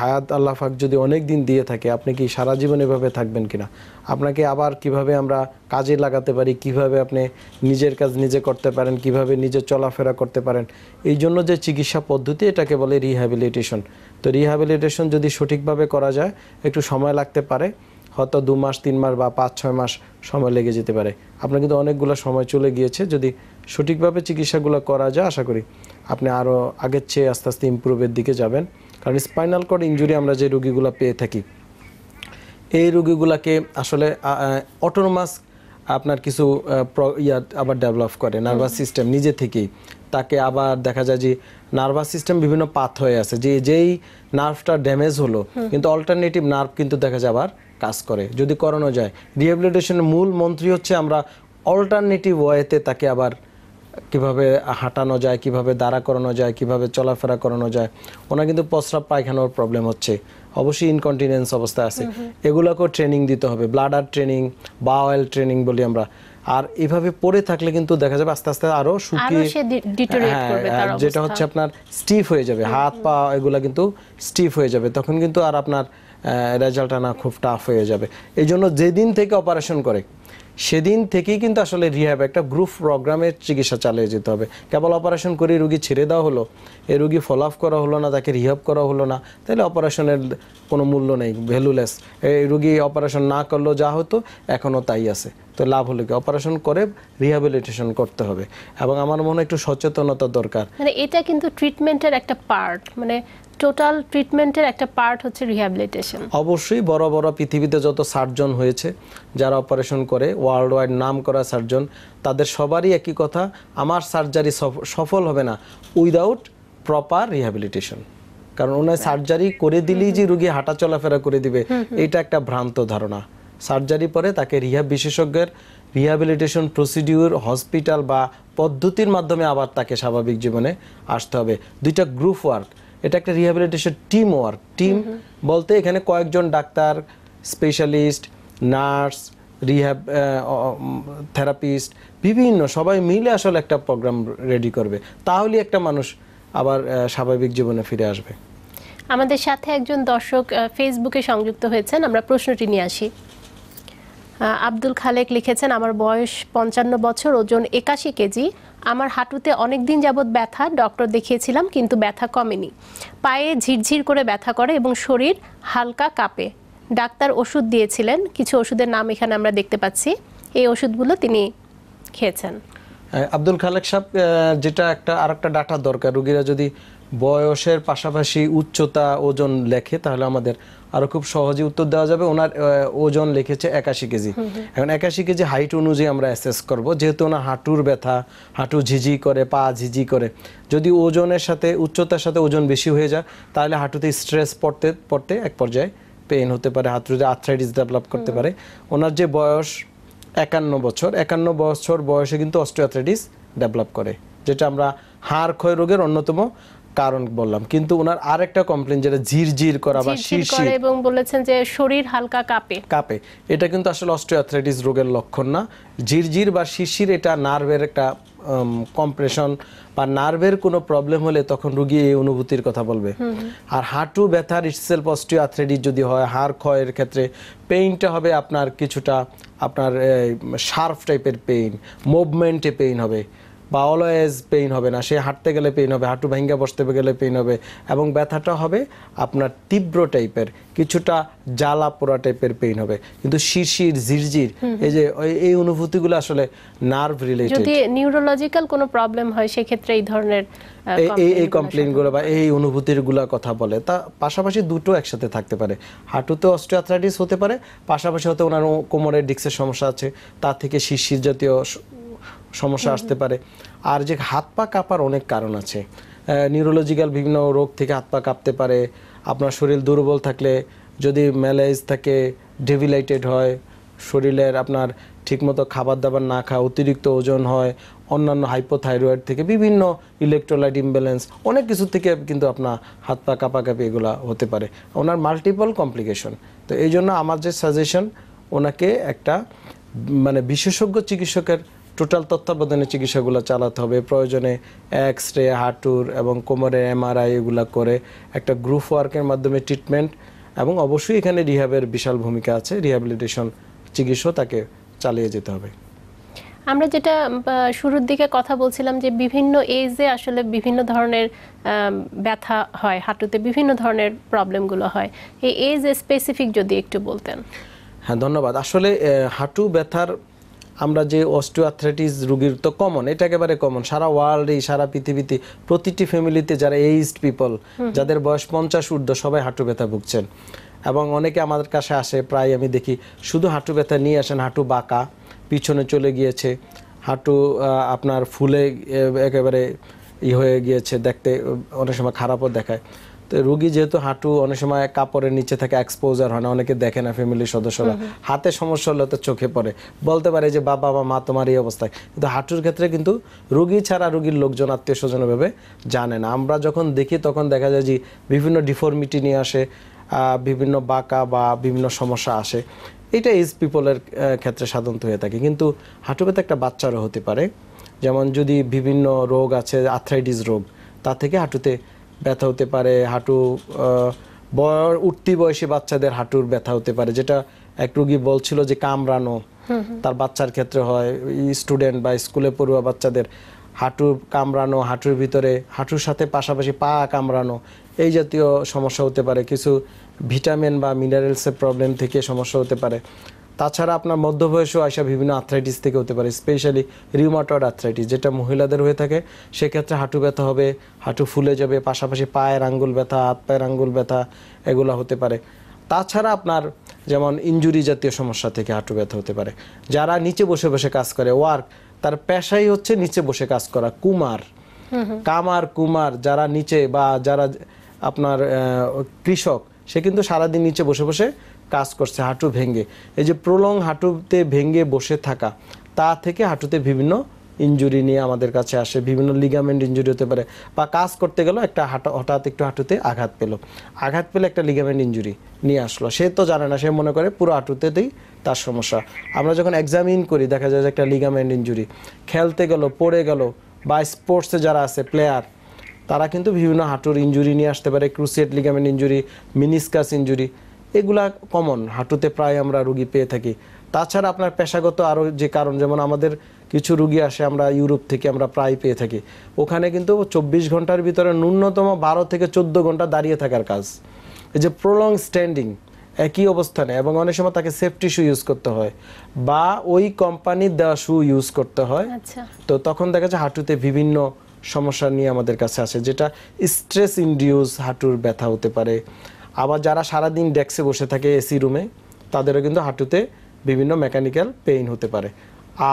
হায়াত আল্লাহ ফাক যদি অনেক দিন দিয়ে থাকে আপনি কি সারা জীবন এভাবে থাকবেন কিনা আপনাকে আবার কিভাবে আমরা কাজে লাগাতে পারি কিভাবে আপনি নিজের কাজ নিজে করতে পারেন কিভাবে নিজে চলাফেরা করতে পারেন এই জন্য যে চিকিৎসা পদ্ধতি এটাকে বলে রিহ্যাবিলিটেশন তো রিহ্যাবিলিটেশন যদি সঠিকভাবে করা যায় একটু সময় লাগতে পারে হয়তো দু মাস তিন মাস বা পাঁচ ছয় মাস সময় লেগে যেতে পারে আপনার কিন্তু অনেকগুলো সময় চলে গিয়েছে যদি সঠিকভাবে চিকিৎসাগুলো করা যায় আশা করি আপনি আরও আগের চেয়ে আস্তে আস্তে ইম্প্রুভের দিকে যাবেন কারণ স্পাইনাল কর্ড ইঞ্জুরি আমরা যে রুগীগুলো পেয়ে থাকি এই রুগীগুলোকে আসলে অটোনোমাস আপনার কিছু ইয়া আবার ডেভেলপ করে নার্ভাস সিস্টেম নিজে থেকেই তাকে আবার দেখা যায় যে নার্ভাস সিস্টেম বিভিন্ন পাথ হয়ে আছে যে যেই নার্ভটা ড্যামেজ হলো কিন্তু অল্টারনেটিভ নার্ভ কিন্তু দেখা যাবার কাজ করে যদি করানো যায় রিহ্যাবিলিটেশনের মূল মন্ত্রী হচ্ছে আমরা অল্টারনেটিভ ওয়েতে তাকে আবার কিভাবে হাঁটানো যায় কিভাবে দাঁড়া করানো যায় কিভাবে চলাফেরা করানো যায় ওনার কিন্তু প্রস্রাব পায়খানোর প্রবলেম হচ্ছে অবশ্যই ইনকন্টিনেন্স অবস্থায় আছে এগুলোকেও ট্রেনিং দিতে হবে ব্লাডার ট্রেনিং বা অয়েল ট্রেনিং বলি আমরা আর এভাবে পড়ে থাকলে কিন্তু দেখা যাবে আস্তে আস্তে আরো হ্যাঁ, যেটা হচ্ছে আপনার স্টিফ হয়ে যাবে হাত পা এগুলো কিন্তু স্টিফ হয়ে যাবে তখন কিন্তু আর আপনার রেজাল্ট আনা খুব টাফ হয়ে যাবে এই জন্য যেদিন থেকে অপারেশন করে সেদিন থেকেই কিন্তু আসলে রিহ্যাব একটা গ্রুপ প্রোগ্রামের চিকিৎসা চালিয়ে যেতে হবে কেবল অপারেশন করে রুগী ছেড়ে দেওয়া হলো এই রুগী আপ করা হলো না তাকে রিহ্যাব করা হলো না তাহলে অপারেশনের কোনো মূল্য নেই ভ্যালুলেস এই রুগী অপারেশন না করলো যা হতো এখনও তাই আছে তো লাভ হলো কি অপারেশন করে রিহ্যাবিলিটেশন করতে হবে এবং আমার মনে একটু সচেতনতা দরকার মানে এটা কিন্তু ট্রিটমেন্টের একটা পার্ট মানে টোটাল ট্রিটমেন্টের একটা পার্ট হচ্ছে রিহ্যাবিলিটেশন অবশ্যই বড় বড় পৃথিবীতে যত সার্জন হয়েছে যারা অপারেশন করে ওয়ার্ল্ড ওয়াইড নাম করা সার্জন তাদের সবারই একই কথা আমার সার্জারি সফল হবে না উইদাউট প্রপার রিহ্যাবিলিটেশন কারণ ওনার সার্জারি করে দিলেই যে রুগী হাঁটা চলাফেরা করে দিবে এটা একটা ভ্রান্ত ধারণা সার্জারি পরে তাকে রিহাব বিশেষজ্ঞের রিহ্যাবিলিটেশন প্রসিডিউর হসপিটাল বা পদ্ধতির মাধ্যমে আবার তাকে স্বাভাবিক জীবনে আসতে হবে দুইটা গ্রুপ ওয়ার্ক এটা একটা রিহ্যাবিলিটেশন টিম ওয়ার্ক টিম বলতে এখানে কয়েকজন ডাক্তার স্পেশালিস্ট নার্স রিহ্যাব থেরাপিস্ট বিভিন্ন সবাই মিলে আসলে একটা প্রোগ্রাম রেডি করবে তাহলে একটা মানুষ আবার স্বাভাবিক জীবনে ফিরে আসবে আমাদের সাথে একজন দর্শক ফেসবুকে সংযুক্ত হয়েছেন আমরা প্রশ্নটি নিয়ে আসি আব্দুল খালেক লিখেছেন আমার বয়স পঞ্চান্ন বছর ওজন একাশি কেজি আমার হাঁটুতে অনেক দিন যাবৎ ব্যথা ডক্টর দেখিয়েছিলাম কিন্তু ব্যথা কমেনি পায়ে ঝিরঝির করে ব্যথা করে এবং শরীর হালকা কাঁপে ডাক্তার ওষুধ দিয়েছিলেন কিছু ওষুধের নাম এখানে আমরা দেখতে পাচ্ছি এই ওষুধগুলো তিনি খেয়েছেন আব্দুল খালেক সাহেব যেটা একটা আর একটা ডাটা দরকার রুগীরা যদি বয়সের পাশাপাশি উচ্চতা ওজন লেখে তাহলে আমাদের আরও খুব সহজে উত্তর দেওয়া যাবে ওনার ওজন লিখেছে একাশি কেজি এখন একাশি কেজি হাইট অনুযায়ী আমরা অ্যাসেস করব যেহেতু ওনার হাঁটুর ব্যথা হাঁটু ঝিঝি করে পা ঝিঝি করে যদি ওজনের সাথে উচ্চতার সাথে ওজন বেশি হয়ে যায় তাহলে হাঁটুতে স্ট্রেস পড়তে পড়তে এক পর্যায়ে পেন হতে পারে হাঁটুতে আর্থ্রাইটিস ডেভেলপ করতে পারে ওনার যে বয়স একান্ন বছর একান্ন বছর বয়সে কিন্তু অস্ট্রিয়াথ্রাইটিস ডেভেলপ করে যেটা আমরা হাড় ক্ষয় রোগের অন্যতম কারণ বললাম কিন্তু ওনার আরেকটা কমপ্লেন যেটা ঝিরঝির করা বা শিরশির এবং বলেছেন যে শরীর হালকা কাঁপে কাঁপে এটা কিন্তু আসলে অস্টিওআর্থ্রাইটিস রোগের লক্ষণ না ঝিরঝির বা শিরশির এটা নার্ভের একটা কম্প্রেশন বা নার্ভের কোনো প্রবলেম হলে তখন রুগী এই অনুভূতির কথা বলবে আর হাঁটু ব্যথার ইটসেলফ অস্টিওআর্থ্রাইটিস যদি হয় হাড় ক্ষয়ের ক্ষেত্রে পেইনটা হবে আপনার কিছুটা আপনার শার্প টাইপের পেইন মুভমেন্টে পেইন হবে বা অলওয়েজ পেইন হবে না সে হাঁটতে গেলে পেইন হবে হাঁটু ভাঙ্গা বসতে গেলে পেইন হবে এবং ব্যথাটা হবে আপনার তীব্র টাইপের কিছুটা জ্বালা পোড়া টাইপের পেইন হবে কিন্তু শিরশির ঝিরঝির এই যে এই অনুভূতিগুলো আসলে নার্ভ রিলেটেড যদি নিউরোলজিক্যাল কোনো প্রবলেম হয় সেক্ষেত্রে এই ধরনের এই এই কমপ্লেনগুলো বা এই অনুভূতিরগুলোর কথা বলে তা পাশাপাশি দুটো একসাথে থাকতে পারে হাঁটুতে অস্টিওআর্থ্রাইটিস হতে পারে পাশাপাশি হতে ওনার কোমরের ডিক্সের সমস্যা আছে তার থেকে শিরশির জাতীয় সমস্যা আসতে পারে আর যে হাত পা কাঁপার অনেক কারণ আছে নিউরোলজিক্যাল বিভিন্ন রোগ থেকে হাত পা কাঁপতে পারে আপনার শরীর দুর্বল থাকলে যদি ম্যালেজ থাকে ডেভিলাইটেড হয় শরীরের আপনার ঠিকমতো খাবার দাবার না খাওয়া অতিরিক্ত ওজন হয় অন্যান্য হাইপোথাইরয়েড থেকে বিভিন্ন ইলেকট্রোলাইট ইমব্যালেন্স অনেক কিছু থেকে কিন্তু আপনার হাত পা কাঁপাকাঁপি এগুলো হতে পারে ওনার মাল্টিপল কমপ্লিকেশন তো এই জন্য আমার যে সাজেশন ওনাকে একটা মানে বিশেষজ্ঞ চিকিৎসকের টোটাল তত্ত্বাবধানে চিকিৎসাগুলো চালাতে হবে প্রয়োজনে এক্স রে হাঁটুর এবং কোমরের এমআরআই এগুলো করে একটা গ্রুপ ওয়ার্কের মাধ্যমে ট্রিটমেন্ট এবং অবশ্যই এখানে রিহাবের বিশাল ভূমিকা আছে রিহ্যাবিলিটেশন চিকিৎসা তাকে চালিয়ে যেতে হবে আমরা যেটা শুরুর দিকে কথা বলছিলাম যে বিভিন্ন এজে আসলে বিভিন্ন ধরনের ব্যথা হয় হাঁটুতে বিভিন্ন ধরনের প্রবলেমগুলো হয় এই এজ স্পেসিফিক যদি একটু বলতেন হ্যাঁ ধন্যবাদ আসলে হাঁটু ব্যথার আমরা যে অস্টিওআথ্রাইটিস রুগীর তো কমন এটা একেবারে কমন সারা ওয়ার্ল্ডে সারা পৃথিবীতে প্রতিটি ফ্যামিলিতে যারা এইজড পিপল যাদের বয়স পঞ্চাশ ঊর্ধ্ব সবাই হাঁটু ব্যথা ভুগছেন এবং অনেকে আমাদের কাছে আসে প্রায় আমি দেখি শুধু হাঁটু ব্যথা নিয়ে আসেন হাঁটু বাঁকা পিছনে চলে গিয়েছে হাঁটু আপনার ফুলে একেবারে ই হয়ে গিয়েছে দেখতে অনেক সময় খারাপও দেখায় তো রুগী যেহেতু হাঁটু অনেক সময় কাপড়ের নিচে থাকে এক্সপোজার হয় না অনেকে দেখে না ফ্যামিলির সদস্যরা হাতে সমস্যা হলে তো চোখে পড়ে বলতে পারে যে বাবা বা মা তোমার এই অবস্থায় কিন্তু হাঁটুর ক্ষেত্রে কিন্তু রুগী ছাড়া রুগীর লোকজন আত্মীয় স্বজনভাবে জানে না আমরা যখন দেখি তখন দেখা যায় যে বিভিন্ন ডিফর্মিটি নিয়ে আসে বিভিন্ন বাঁকা বা বিভিন্ন সমস্যা আসে এটা এজ পিপলের ক্ষেত্রে সাধারণত হয়ে থাকে কিন্তু হাঁটু ব্যথা একটা বাচ্চারও হতে পারে যেমন যদি বিভিন্ন রোগ আছে আর্থ্রাইটিস রোগ তা থেকে হাঁটুতে ব্যথা হতে পারে হাঁটু উঠতি বয়সে বাচ্চাদের হাঁটুর ব্যথা হতে পারে যেটা এক রুগী বলছিল যে কামড়ানো তার বাচ্চার ক্ষেত্রে হয় স্টুডেন্ট বা স্কুলে পড়ুয়া বাচ্চাদের হাঁটু কামড়ানো হাঁটুর ভিতরে হাঁটুর সাথে পাশাপাশি পা কামড়ানো এই জাতীয় সমস্যা হতে পারে কিছু ভিটামিন বা মিনারেলসের প্রবলেম থেকে সমস্যা হতে পারে তাছাড়া আপনার মধ্যবয়সেও আসা বিভিন্ন আর্থ্রাইটিস থেকে হতে পারে স্পেশালি রিউমাটয়েড আর্থ্রাইটিস যেটা মহিলাদের হয়ে থাকে সেক্ষেত্রে হাঁটু ব্যথা হবে হাঁটু ফুলে যাবে পাশাপাশি পায়ের আঙ্গুল ব্যথা হাত পায়ের আঙ্গুল ব্যথা এগুলো হতে পারে তাছাড়া আপনার যেমন ইঞ্জুরি জাতীয় সমস্যা থেকে হাঁটু ব্যথা হতে পারে যারা নিচে বসে বসে কাজ করে ওয়ার্ক তার পেশাই হচ্ছে নিচে বসে কাজ করা কুমার কামার কুমার যারা নিচে বা যারা আপনার কৃষক সে কিন্তু সারাদিন নিচে বসে বসে কাজ করছে হাঁটু ভেঙে এই যে প্রলং হাঁটুতে ভেঙে বসে থাকা তা থেকে হাঁটুতে বিভিন্ন ইঞ্জুরি নিয়ে আমাদের কাছে আসে বিভিন্ন লিগামেন্ট ইঞ্জুরি হতে পারে বা কাজ করতে গেল একটা হাঁটা হঠাৎ একটু হাঁটুতে আঘাত পেল আঘাত পেলে একটা লিগামেন্ট ইঞ্জুরি নিয়ে আসলো সে তো জানে না সে মনে করে পুরো হাঁটুতেতেই তার সমস্যা আমরা যখন এক্সামিন করি দেখা যায় যে একটা লিগামেন্ট ইঞ্জুরি খেলতে গেল পড়ে গেল বা স্পোর্টসে যারা আছে প্লেয়ার তারা কিন্তু বিভিন্ন হাঁটুর ইঞ্জুরি নিয়ে আসতে পারে cruciate ligament injury meniscus injury এগুলা কমন হাঁটুতে প্রায় আমরা রুগী পেয়ে থাকি তাছাড়া আপনার পেশাগত আরও যে কারণ যেমন আমাদের কিছু রুগী আসে আমরা ইউরোপ থেকে আমরা প্রায় পেয়ে থাকি ওখানে কিন্তু চব্বিশ ঘন্টার ভিতরে ন্যূনতম বারো থেকে চোদ্দ ঘন্টা দাঁড়িয়ে থাকার কাজ এই যে প্রলং স্ট্যান্ডিং একই অবস্থানে এবং অনেক সময় তাকে সেফটি শু ইউজ করতে হয় বা ওই কোম্পানির দেওয়া শু ইউজ করতে হয় আচ্ছা। তো তখন দেখা যায় হাঁটুতে বিভিন্ন সমস্যা নিয়ে আমাদের কাছে আসে যেটা স্ট্রেস ইন্ডিউস হাঁটুর ব্যথা হতে পারে আবার যারা সারা দিন ডেস্কে বসে থাকে এসি রুমে তাদেরও কিন্তু হাঁটুতে বিভিন্ন মেকানিক্যাল পেইন হতে পারে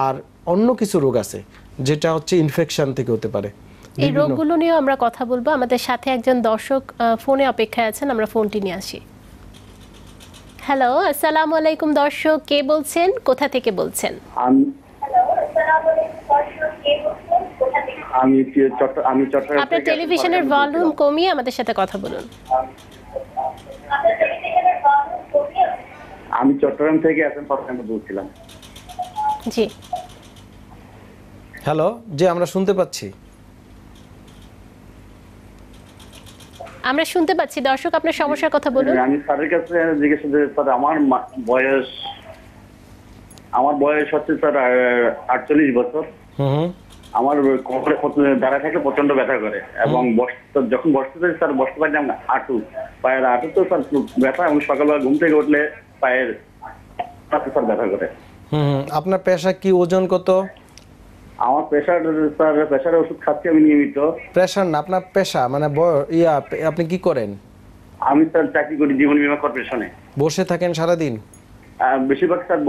আর অন্য কিছু রোগ আছে যেটা হচ্ছে ইনফেকশন থেকে হতে পারে এই রোগগুলো নিয়ে আমরা কথা বলবো আমাদের সাথে একজন দর্শক ফোনে অপেক্ষায় আছেন আমরা ফোনটি নিয়ে আসি হ্যালো আসসালামু আলাইকুম দর্শক কে বলছেন কোথা থেকে বলছেন আমি আমি চট্টগ্রাম আপনার টেলিভিশনের ভলিউম কমিয়ে আমাদের সাথে কথা বলুন আমি চট্টগ্রাম থেকে এস এম বলছিলাম জি হ্যালো জি আমরা শুনতে পাচ্ছি আমরা শুনতে পাচ্ছি দর্শক আপনার সমস্যার কথা বলুন আমি স্যারের কাছে জিজ্ঞেস করতে স্যার আমার বয়স আমার বয়স হচ্ছে স্যার আটচল্লিশ বছর হুম আমার কোমরে দাঁড়া থাকে প্রচন্ড ব্যথা করে এবং যখন বসতে স্যার বসতে পারতাম আমরা হাঁটু পায়ের হাঁটু তো স্যার ব্যথা এবং সকালবেলা ঘুম থেকে উঠলে পায়ের স্যার ব্যথা করে আপনার পেশা কি ওজন কত আমার প্রেশার স্যার প্রেশার ওষুধ খাচ্ছি আমি নিয়মিত প্রেশার না আপনার পেশা মানে ইয়া আপনি কি করেন আমি স্যার চাকরি করি জীবন বিমা কর্পোরেশনে বসে থাকেন সারাদিন বেশিরভাগ স্যার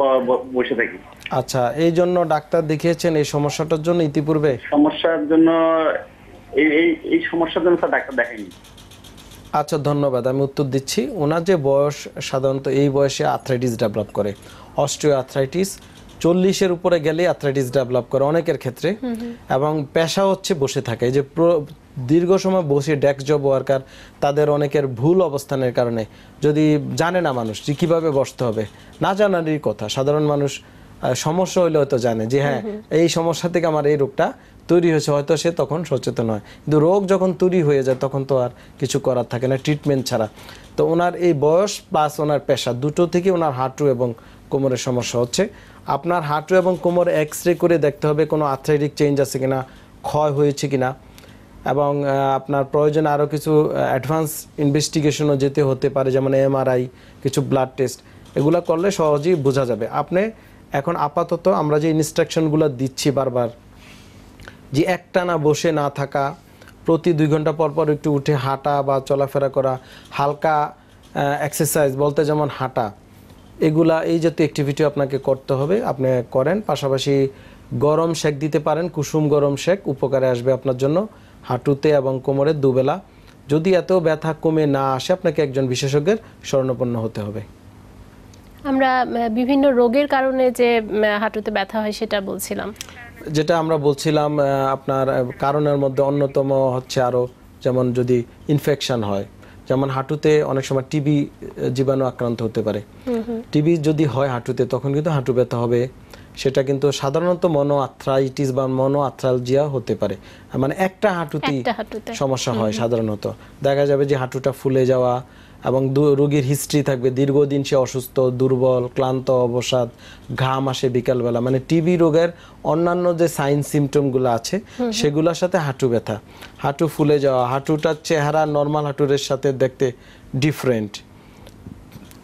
বসে থাকি আচ্ছা এই জন্য ডাক্তার দেখিয়েছেন এই সমস্যাটার জন্য ইতিপূর্বে সমস্যার জন্য এই এই সমস্যার জন্য ডাক্তার আচ্ছা ধন্যবাদ আমি উত্তর দিচ্ছি ওনার যে বয়স সাধারণত এই বয়সে আর্থ্রাইটিস ডেভেলপ করে অস্ট্রিয় আর্থ্রাইটিস চল্লিশের উপরে গেলে আর্থ্রাইটিস ডেভেলপ করে অনেকের ক্ষেত্রে এবং পেশা হচ্ছে বসে থাকে যে দীর্ঘ সময় বসে ডেক জব ওয়ার্কার তাদের অনেকের ভুল অবস্থানের কারণে যদি জানে না মানুষ যে কীভাবে বসতে হবে না জানারই কথা সাধারণ মানুষ সমস্যা হইলে হয়তো জানে যে হ্যাঁ এই সমস্যা থেকে আমার এই রোগটা তৈরি হয়েছে হয়তো সে তখন সচেতন হয় কিন্তু রোগ যখন তৈরি হয়ে যায় তখন তো আর কিছু করার থাকে না ট্রিটমেন্ট ছাড়া তো ওনার এই বয়স প্লাস ওনার পেশা দুটো থেকে ওনার হাঁটু এবং কোমরের সমস্যা হচ্ছে আপনার হাঁটু এবং কোমর এক্স রে করে দেখতে হবে কোনো আর্থ্রাইটিক চেঞ্জ আছে কিনা ক্ষয় হয়েছে কিনা এবং আপনার প্রয়োজন আরও কিছু অ্যাডভান্স ইনভেস্টিগেশনও যেতে হতে পারে যেমন এমআরআই কিছু ব্লাড টেস্ট এগুলো করলে সহজেই বোঝা যাবে আপনি এখন আপাতত আমরা যে ইনস্ট্রাকশনগুলো দিচ্ছি বারবার যে একটানা বসে না থাকা প্রতি দুই ঘন্টা পর পর একটু উঠে হাঁটা বা চলাফেরা করা হালকা এক্সারসাইজ বলতে যেমন হাঁটা এগুলা এই জাতীয় অ্যাক্টিভিটি আপনাকে করতে হবে আপনি করেন পাশাপাশি গরম শেক দিতে পারেন কুসুম গরম শেক উপকারে আসবে আপনার জন্য হাঁটুতে এবং কোমরে দুবেলা যদি এত ব্যথা কমে না আসে আপনাকে একজন বিশেষজ্ঞের স্বর্ণপন্ন হতে হবে আমরা বিভিন্ন রোগের কারণে যে হাঁটুতে ব্যথা হয় সেটা বলছিলাম যেটা আমরা বলছিলাম আপনার কারণের মধ্যে অন্যতম হচ্ছে আরও যেমন যদি ইনফেকশন হয় যেমন হাঁটুতে অনেক সময় টিবি জীবাণু আক্রান্ত হতে পারে টিবি যদি হয় হাঁটুতে তখন কিন্তু হাঁটু ব্যথা হবে সেটা কিন্তু সাধারণত মনো আর্থ্রাইটিস বা মনো আর্থ্রালজিয়া হতে পারে মানে একটা হাঁটুতেই সমস্যা হয় সাধারণত দেখা যাবে যে হাঁটুটা ফুলে যাওয়া এবং রোগীর হিস্ট্রি থাকবে দীর্ঘদিন সে অসুস্থ দুর্বল ক্লান্ত অবসাদ ঘাম আসে বিকালবেলা মানে টিবি রোগের অন্যান্য যে সাইন সিমটমগুলো আছে সেগুলোর সাথে হাঁটু ব্যথা হাঁটু ফুলে যাওয়া হাঁটুটার চেহারা নর্মাল হাঁটুরের সাথে দেখতে ডিফারেন্ট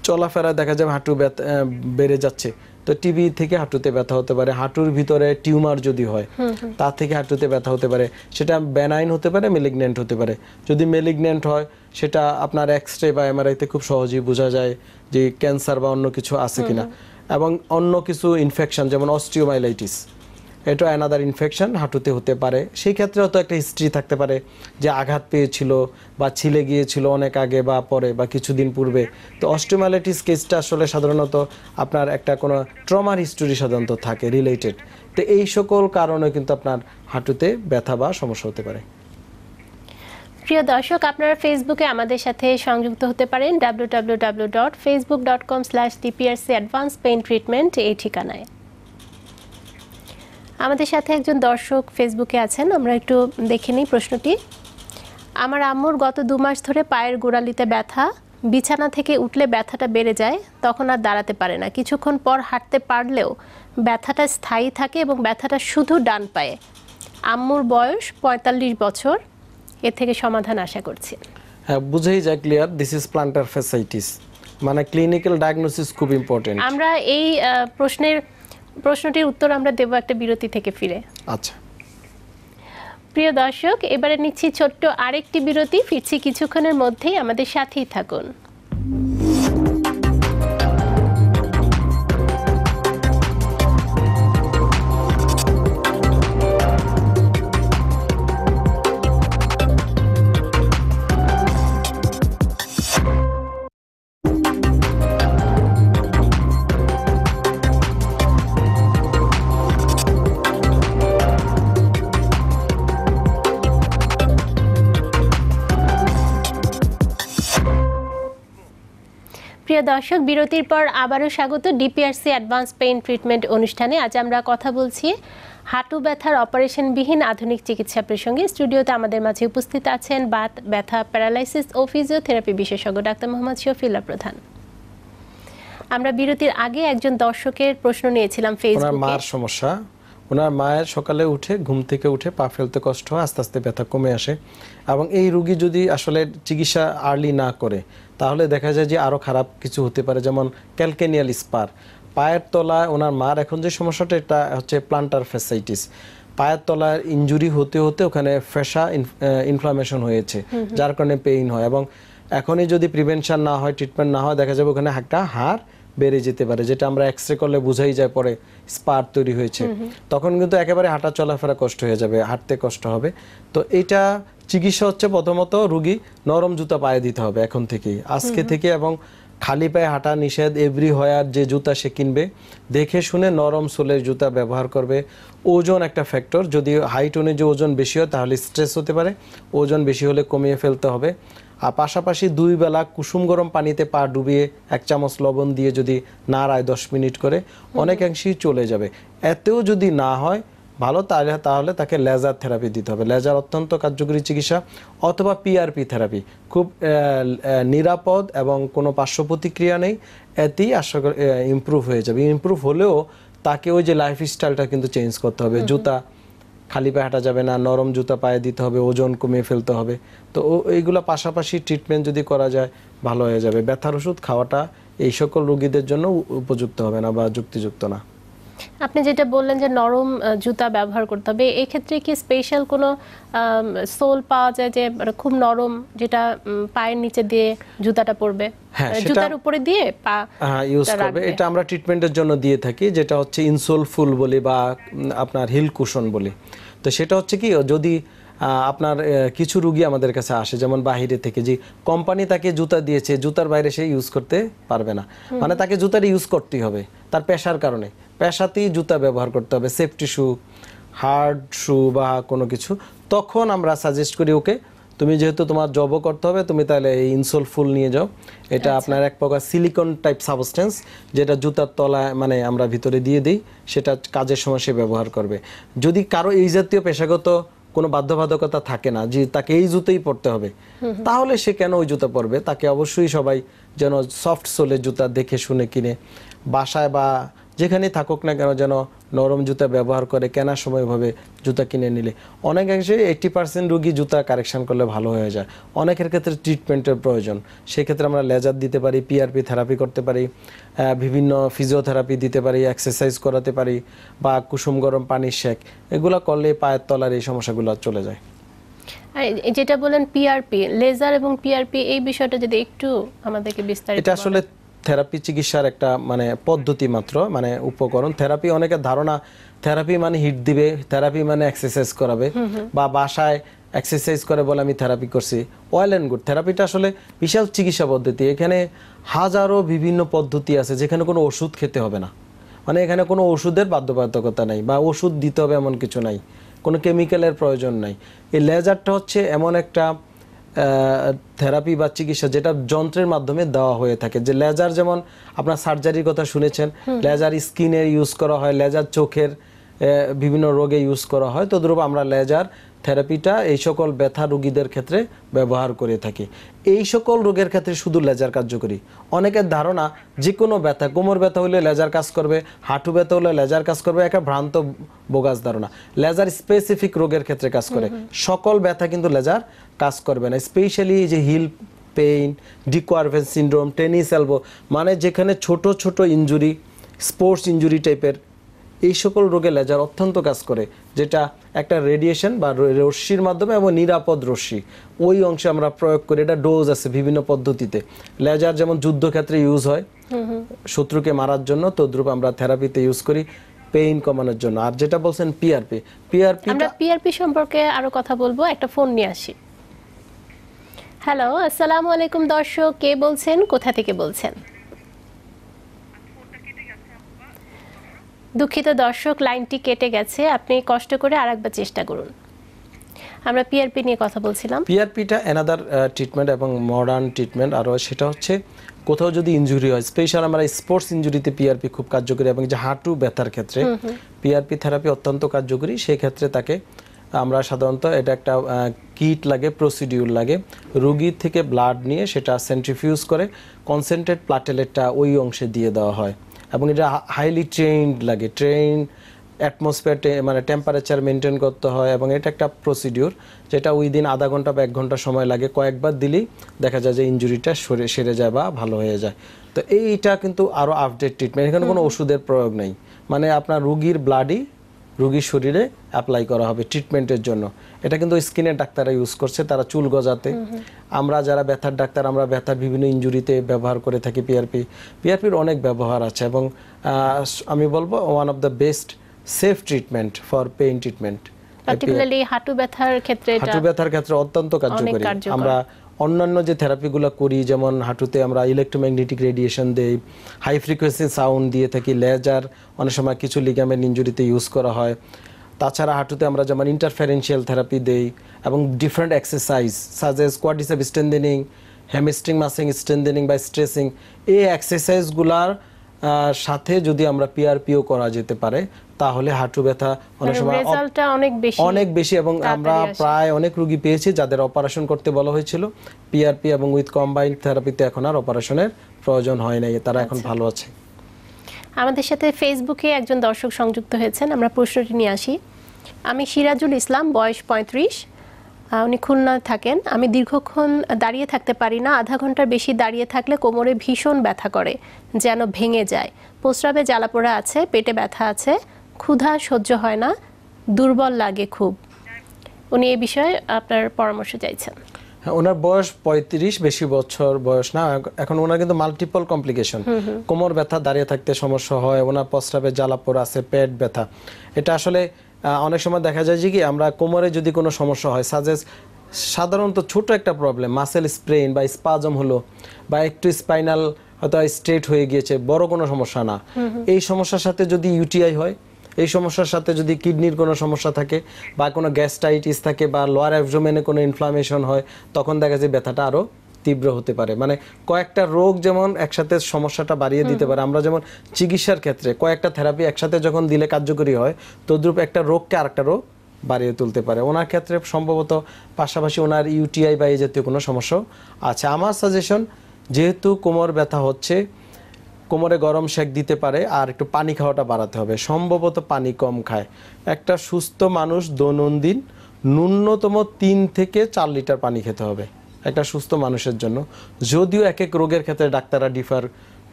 চলাফেরা দেখা যাবে হাঁটু বেড়ে যাচ্ছে তো টিবি থেকে হাঁটুতে ব্যথা হতে পারে হাঁটুর ভিতরে টিউমার যদি হয় তা থেকে হাঁটুতে ব্যথা হতে পারে সেটা ব্যানাইন হতে পারে মেলিগনেন্ট হতে পারে যদি মেলিগন্যান্ট হয় সেটা আপনার এক্স রে বা এমআরআইতে খুব সহজেই বোঝা যায় যে ক্যান্সার বা অন্য কিছু আছে কিনা এবং অন্য কিছু ইনফেকশন যেমন অস্টিওমাইলাইটিস এটা অ্যানাদার ইনফেকশন হাঁটুতে হতে পারে সেই ক্ষেত্রে হয়তো একটা হিস্ট্রি থাকতে পারে যে আঘাত পেয়েছিল বা ছিলে গিয়েছিল অনেক আগে বা পরে বা কিছুদিন পূর্বে তো অস্টোমালাইটিস কেসটা আসলে সাধারণত আপনার একটা কোনো ট্রমার হিস্টোরি সাধারণত থাকে রিলেটেড তো এই সকল কারণে কিন্তু আপনার হাঁটুতে ব্যথা বা সমস্যা হতে পারে প্রিয় দর্শক আপনারা ফেসবুকে আমাদের সাথে সংযুক্ত হতে পারেন W W W dot Facebook dot com slash DPRC advance pain treatment এই ঠিকানায় আমাদের সাথে একজন দর্শক ফেসবুকে আছেন আমরা একটু দেখে নিই প্রশ্নটি আমার আম্মুর গত দু মাস ধরে পায়ের গোড়ালিতে ব্যথা বিছানা থেকে উঠলে ব্যথাটা বেড়ে যায় তখন আর দাঁড়াতে পারে না কিছুক্ষণ পর হাঁটতে পারলেও ব্যথাটা স্থায়ী থাকে এবং ব্যথাটা শুধু ডান পায়ে আম্মুর বয়স ৪৫ বছর এর থেকে সমাধান আশা করছি হ্যাঁ বুঝেই যায় clear this is plantar fasciitis মানে ক্লিনিক্যাল ডায়াগনোসিস খুব ইম্পর্টেন্ট আমরা এই প্রশ্নের প্রশ্নটির উত্তর আমরা দেব একটা বিরতি থেকে ফিরে আচ্ছা প্রিয় দর্শক এবারে নিচ্ছি ছোট্ট আরেকটি বিরতি ফিরছি কিছুক্ষণের মধ্যেই আমাদের সাথেই থাকুন দর্শক বিরতির পর আবারও স্বাগত ডিপিআরসি অ্যাডভান্স পেইন ট্রিটমেন্ট অনুষ্ঠানে আজ আমরা কথা বলছি হাঁটু ব্যথার অপারেশনবিহীন আধুনিক চিকিৎসা প্রসঙ্গে স্টুডিওতে আমাদের মাঝে উপস্থিত আছেন বাত ব্যথা প্যারালাইসিস ও ফিজিওথেরাপি বিশেষজ্ঞ ডাক্তার মোহাম্মদ শফিল্লা প্রধান আমরা বিরতির আগে একজন দর্শকের প্রশ্ন নিয়েছিলাম ফেসবুকে মার সমস্যা ওনার মায়ের সকালে উঠে ঘুম থেকে উঠে পা ফেলতে কষ্ট হয় আস্তে আস্তে ব্যথা কমে আসে এবং এই রুগী যদি আসলে চিকিৎসা আর্লি না করে তাহলে দেখা যায় যে আরও খারাপ কিছু হতে পারে যেমন ক্যালকেনিয়াল স্পার পায়ের তলায় ওনার মার এখন যে সমস্যাটা এটা হচ্ছে প্লান্টার ফ্যাসাইটিস পায়ের তলার ইঞ্জুরি হতে হতে ওখানে ফেসা ইনফ্লামেশন হয়েছে যার কারণে পেইন হয় এবং এখনই যদি প্রিভেনশন না হয় ট্রিটমেন্ট না হয় দেখা যাবে ওখানে একটা হার বেড়ে যেতে পারে যেটা আমরা এক্স রে করলে বোঝাই যায় পরে স্পার তৈরি হয়েছে তখন কিন্তু একেবারে হাঁটা চলাফেরা কষ্ট হয়ে যাবে হাঁটতে কষ্ট হবে তো এটা চিকিৎসা হচ্ছে প্রথমত রুগী নরম জুতা পায়ে দিতে হবে এখন থেকেই আজকে থেকে এবং খালি পায়ে হাঁটা নিষেধ এভরি হয়ার যে জুতা সে কিনবে দেখে শুনে নরম সোলের জুতা ব্যবহার করবে ওজন একটা ফ্যাক্টর যদি হাইট অনুযায়ী ওজন বেশি হয় তাহলে স্ট্রেস হতে পারে ওজন বেশি হলে কমিয়ে ফেলতে হবে আর পাশাপাশি দুই বেলা কুসুম গরম পানিতে পা ডুবিয়ে এক চামচ লবণ দিয়ে যদি নাড়ায় দশ মিনিট করে অনেকাংশেই চলে যাবে এতেও যদি না হয় ভালো তাহলে তাহলে তাকে লেজার থেরাপি দিতে হবে লেজার অত্যন্ত কার্যকরী চিকিৎসা অথবা পিআরপি থেরাপি খুব নিরাপদ এবং কোনো পার্শ্ব প্রতিক্রিয়া নেই এতেই আশা করি ইম্প্রুভ হয়ে যাবে ইম্প্রুভ হলেও তাকে ওই যে লাইফস্টাইলটা কিন্তু চেঞ্জ করতে হবে জুতা খালি পায়ে হাঁটা যাবে না নরম জুতা পায়ে দিতে হবে ওজন কমিয়ে ফেলতে হবে তো এইগুলো পাশাপাশি ট্রিটমেন্ট যদি করা যায় ভালো হয়ে যাবে ব্যথার ওষুধ খাওয়াটা এই সকল রোগীদের জন্য উপযুক্ত হবে না বা যুক্তিযুক্ত না আপনি যেটা বললেন যে নরম জুতা ব্যবহার করতে হবে এই ক্ষেত্রে কি স্পেশাল কোনো সোল পাওয়া যায় যে মানে খুব নরম যেটা পায়ের নিচে দিয়ে জুতাটা পড়বে হ্যাঁ, জুতার উপরে দিয়ে পা ইউজ করবে এটা আমরা ট্রিটমেন্টের জন্য দিয়ে থাকি যেটা হচ্ছে ইনসোল ফুল বলি বা আপনার হিল কুশন বলি তো সেটা হচ্ছে কি যদি আপনার কিছু রুগী আমাদের কাছে আসে যেমন বাহিরে থেকে যে কোম্পানি তাকে জুতা দিয়েছে জুতার বাইরে সে ইউজ করতে পারবে না মানে তাকে জুতার ইউজ করতেই হবে তার পেশার কারণে পেশাতেই জুতা ব্যবহার করতে হবে সেফটি শু হার্ড শু বা কোনো কিছু তখন আমরা সাজেস্ট করি ওকে তুমি যেহেতু তোমার জবও করতে হবে তুমি তাহলে এই ইনসোল ফুল নিয়ে যাও এটা আচ্ছা। আপনার এক প্রকার সিলিকন টাইপ সাবস্টেন্স যেটা জুতার তলায় মানে আমরা ভিতরে দিয়ে দিই সেটা কাজের সময় সে ব্যবহার করবে যদি কারো এই জাতীয় পেশাগত কোনো বাধ্যবাধকতা থাকে না যে তাকে এই জুতোই পরতে হবে তাহলে সে কেন ওই জুতো পরবে তাকে অবশ্যই সবাই যেন সফট সোলের জুতা দেখে শুনে কিনে বাসায় বা যেখানে থাকুক না কেন যেন নরম জুতা ব্যবহার করে কেনার সময়ভাবে জুতা কিনে নিলে অনেকাংশে এইট্টি পার্সেন্ট রুগী জুতা কারেকশান করলে ভালো হয়ে যায় অনেকের ক্ষেত্রে ট্রিটমেন্টের প্রয়োজন সেক্ষেত্রে আমরা লেজার দিতে পারি পিআরপি থেরাপি করতে পারি বিভিন্ন ফিজিওথেরাপি দিতে পারি এক্সারসাইজ করাতে পারি বা কুসুম গরম পানির শেক এগুলো করলে পায়ের তলার এই সমস্যাগুলো চলে যায় যেটা বলেন পিআরপি লেজার এবং পিআরপি এই বিষয়টা যদি একটু আমাদেরকে বিস্তারিত এটা আসলে থেরাপি চিকিৎসার একটা মানে পদ্ধতি মাত্র মানে উপকরণ থেরাপি অনেকের ধারণা থেরাপি মানে হিট দিবে থেরাপি মানে এক্সারসাইজ করাবে বা বাসায় এক্সারসাইজ করে বলে আমি থেরাপি করছি অয়েল অ্যান্ড গুড থেরাপিটা আসলে বিশাল চিকিৎসা পদ্ধতি এখানে হাজারো বিভিন্ন পদ্ধতি আছে যেখানে কোনো ওষুধ খেতে হবে না মানে এখানে কোনো ওষুধের বাধ্যবাধকতা নাই বা ওষুধ দিতে হবে এমন কিছু নাই কোনো কেমিক্যালের প্রয়োজন নাই এই লেজারটা হচ্ছে এমন একটা থেরাপি বা চিকিৎসা যেটা যন্ত্রের মাধ্যমে দেওয়া হয়ে থাকে যে লেজার যেমন আপনার সার্জারির কথা শুনেছেন লেজার স্কিনে ইউজ করা হয় লেজার চোখের বিভিন্ন রোগে ইউজ করা হয় তদ্রূপ আমরা লেজার থেরাপিটা এই সকল ব্যথা রোগীদের ক্ষেত্রে ব্যবহার করে থাকি এই সকল রোগের ক্ষেত্রে শুধু লেজার কার্যকরী অনেকের ধারণা যে কোনো ব্যথা কোমর ব্যথা হলে লেজার কাজ করবে হাঁটু ব্যথা হলে লেজার কাজ করবে একটা ভ্রান্ত বোগাস ধারণা লেজার স্পেসিফিক রোগের ক্ষেত্রে কাজ করে সকল ব্যথা কিন্তু লেজার কাজ করবে না স্পেশালি যে heel pain de Quervain syndrome tennis elbow মানে যেখানে ছোট ছোট ইঞ্জুরি স্পোর্টস ইঞ্জুরি টাইপের এই সকল রোগে লেজার অত্যন্ত কাজ করে যেটা একটা রেডিয়েশন বা রশ্মির মাধ্যমে এবং নিরাপদ রশ্মি ওই অংশে আমরা প্রয়োগ করি এটা ডোজ আছে বিভিন্ন পদ্ধতিতে লেজার যেমন যুদ্ধক্ষেত্রে ইউজ হয় শত্রুকে মারার জন্য তদ্রুপ আমরা থেরাপিতে ইউজ করি পেইন কমানোর জন্য আর যেটা বলছেন পিআরপি পিআরপি আমরা পিআরপি সম্পর্কে আরো কথা বলবো একটা ফোন নিয়ে আসি হ্যালো আসসালামু আলাইকুম দর্শক কে বলছেন কোথা থেকে বলছেন দুঃখিত দর্শক লাইনটি কেটে গেছে আপনি কষ্ট করে আরেকবার চেষ্টা করুন আমরা পিআরপি নিয়ে কথা বলছিলাম পিআরপিটা অ্যানাদার ট্রিটমেন্ট এবং মডার্ন ট্রিটমেন্ট আরও সেটা হচ্ছে কোথাও যদি ইঞ্জুরি হয় স্পেশাল আমরা স্পোর্টস ইঞ্জুরিতে পিআরপি খুব কার্যকরী এবং যে হাঁটু ব্যথার ক্ষেত্রে পিআরপি থেরাপি অত্যন্ত কার্যকরী সেই ক্ষেত্রে তাকে আমরা সাধারণত এটা একটা কিট লাগে প্রসিডিউর লাগে রুগী থেকে ব্লাড নিয়ে সেটা সেন্ট্রিফিউজ করে কনসেন্ট্রেট প্লাটেলেটটা ওই অংশে দিয়ে দেওয়া হয় এবং এটা হাইলি ট্রেইনড লাগে ট্রেন অ্যাটমসফিয়ার মানে টেম্পারেচার মেনটেন করতে হয় এবং এটা একটা প্রসিডিওর যেটা উইদিন আধা ঘন্টা বা এক ঘন্টা সময় লাগে কয়েকবার দিলেই দেখা যায় যে ইঞ্জুরিটা সরে সেরে যায় বা ভালো হয়ে যায় তো এইটা কিন্তু আরও আপডেট ট্রিটমেন্ট এখানে কোনো ওষুধের প্রয়োগ নেই মানে আপনার রুগীর ব্লাডই রুগীর শরীরে অ্যাপ্লাই করা হবে ট্রিটমেন্টের জন্য এটা কিন্তু স্কিনের ডাক্তাররা ইউজ করছে তারা চুল গজাতে আমরা যারা ব্যথার ডাক্তার আমরা ব্যথার বিভিন্ন ইঞ্জুরিতে ব্যবহার করে থাকি পিআরপি পিআরপির অনেক ব্যবহার আছে এবং আমি বলবো one of the best safe treatment for pain treatment particularly হাঁটু ব্যথার ক্ষেত্রে হাঁটু ব্যথার ক্ষেত্রে অত্যন্ত কার্যকরী আমরা অন্যান্য যে থেরাপিগুলো করি যেমন হাঁটুতে আমরা ইলেকট্রোম্যাগনেটিক রেডিয়েশন দেই হাই ফ্রিকোয়েন্সি সাউন্ড দিয়ে থাকি লেজার অনেক সময় কিছু লিগামের ইঞ্জুরিতে ইউজ করা হয় তাছাড়া হাঁটুতে আমরা যেমন ইন্টারফেরেন্সিয়াল থেরাপি দেই এবং ডিফারেন্ট এক্সারসাইজ সাজেস হিসাব স্ট্রেন্দেনিং হ্যামিস্ট্রিং মাসিং স্ট্রেন্দেনিং বা স্ট্রেসিং এই এক্সারসাইজগুলার সাথে যদি আমরা পিআরপিও করা যেতে পারে তাহলে হাঁটু ব্যথা অনেক সময় অনেক বেশি এবং আমরা প্রায় অনেক রুগী পেয়েছি যাদের অপারেশন করতে বলা হয়েছিল পিআরপি এবং উইথ কম্বাইন্ড থেরাপিতে এখন আর অপারেশনের প্রয়োজন হয় নাই তারা এখন আচ্ছা। ভালো আছে আমাদের সাথে ফেসবুকে একজন দর্শক সংযুক্ত হয়েছেন আমরা প্রশ্নটি নিয়ে আসি আমি সিরাজুল ইসলাম বয়স পঁয়ত্রিশ উনি খুলনায় থাকেন আমি দীর্ঘক্ষণ দাঁড়িয়ে থাকতে পারি না আধা ঘন্টার বেশি দাঁড়িয়ে থাকলে কোমরে ভীষণ ব্যথা করে যেন ভেঙে যায় প্রস্রাবে পোড়া আছে পেটে ব্যথা আছে ক্ষুধা সহ্য হয় না দুর্বল লাগে খুব উনি এই বিষয়ে আপনার পরামর্শ চাইছেন হ্যাঁ, ওনার বয়স পঁয়ত্রিশ বেশি বছর বয়স না এখন ওনার কিন্তু মাল্টিপল কমপ্লিকেশন কোমর ব্যথা দাঁড়িয়ে থাকতে সমস্যা হয় ওনার প্রস্রাবে জ্বালাপোর আছে পেট ব্যথা এটা আসলে অনেক সময় দেখা যায় যে কি আমরা কোমরে যদি কোনো সমস্যা হয় সাজেস্ট সাধারণত ছোট একটা প্রবলেম মাসেল স্প্রেন বা স্পাজম হলো বা একটু স্পাইনাল হয়তো স্ট্রেট হয়ে গিয়েছে বড় কোনো সমস্যা না এই সমস্যার সাথে যদি ইউটিআই হয় এই সমস্যার সাথে যদি কিডনির কোনো সমস্যা থাকে বা কোনো গ্যাস্টাইটিস থাকে বা লোয়ার অ্যাবজোমেনে কোনো ইনফ্লামেশন হয় তখন দেখা যায় ব্যথাটা আরও তীব্র হতে পারে মানে কয়েকটা রোগ যেমন একসাথে সমস্যাটা বাড়িয়ে দিতে পারে আমরা যেমন চিকিৎসার ক্ষেত্রে কয়েকটা থেরাপি একসাথে যখন দিলে কার্যকরী হয় তদ্রূপ একটা রোগকে আরেকটা রোগ বাড়িয়ে তুলতে পারে ওনার ক্ষেত্রে সম্ভবত পাশাপাশি ওনার ইউটিআই বা এই জাতীয় কোনো সমস্যা আছে আমার সাজেশন যেহেতু কোমর ব্যথা হচ্ছে কোমরে গরম শেক দিতে পারে আর একটু পানি খাওয়াটা বাড়াতে হবে সম্ভবত পানি কম খায় একটা সুস্থ মানুষ দৈনন্দিন ন্যূনতম তিন থেকে চার লিটার পানি খেতে হবে একটা সুস্থ মানুষের জন্য যদিও এক এক রোগের ক্ষেত্রে ডাক্তাররা ডিফার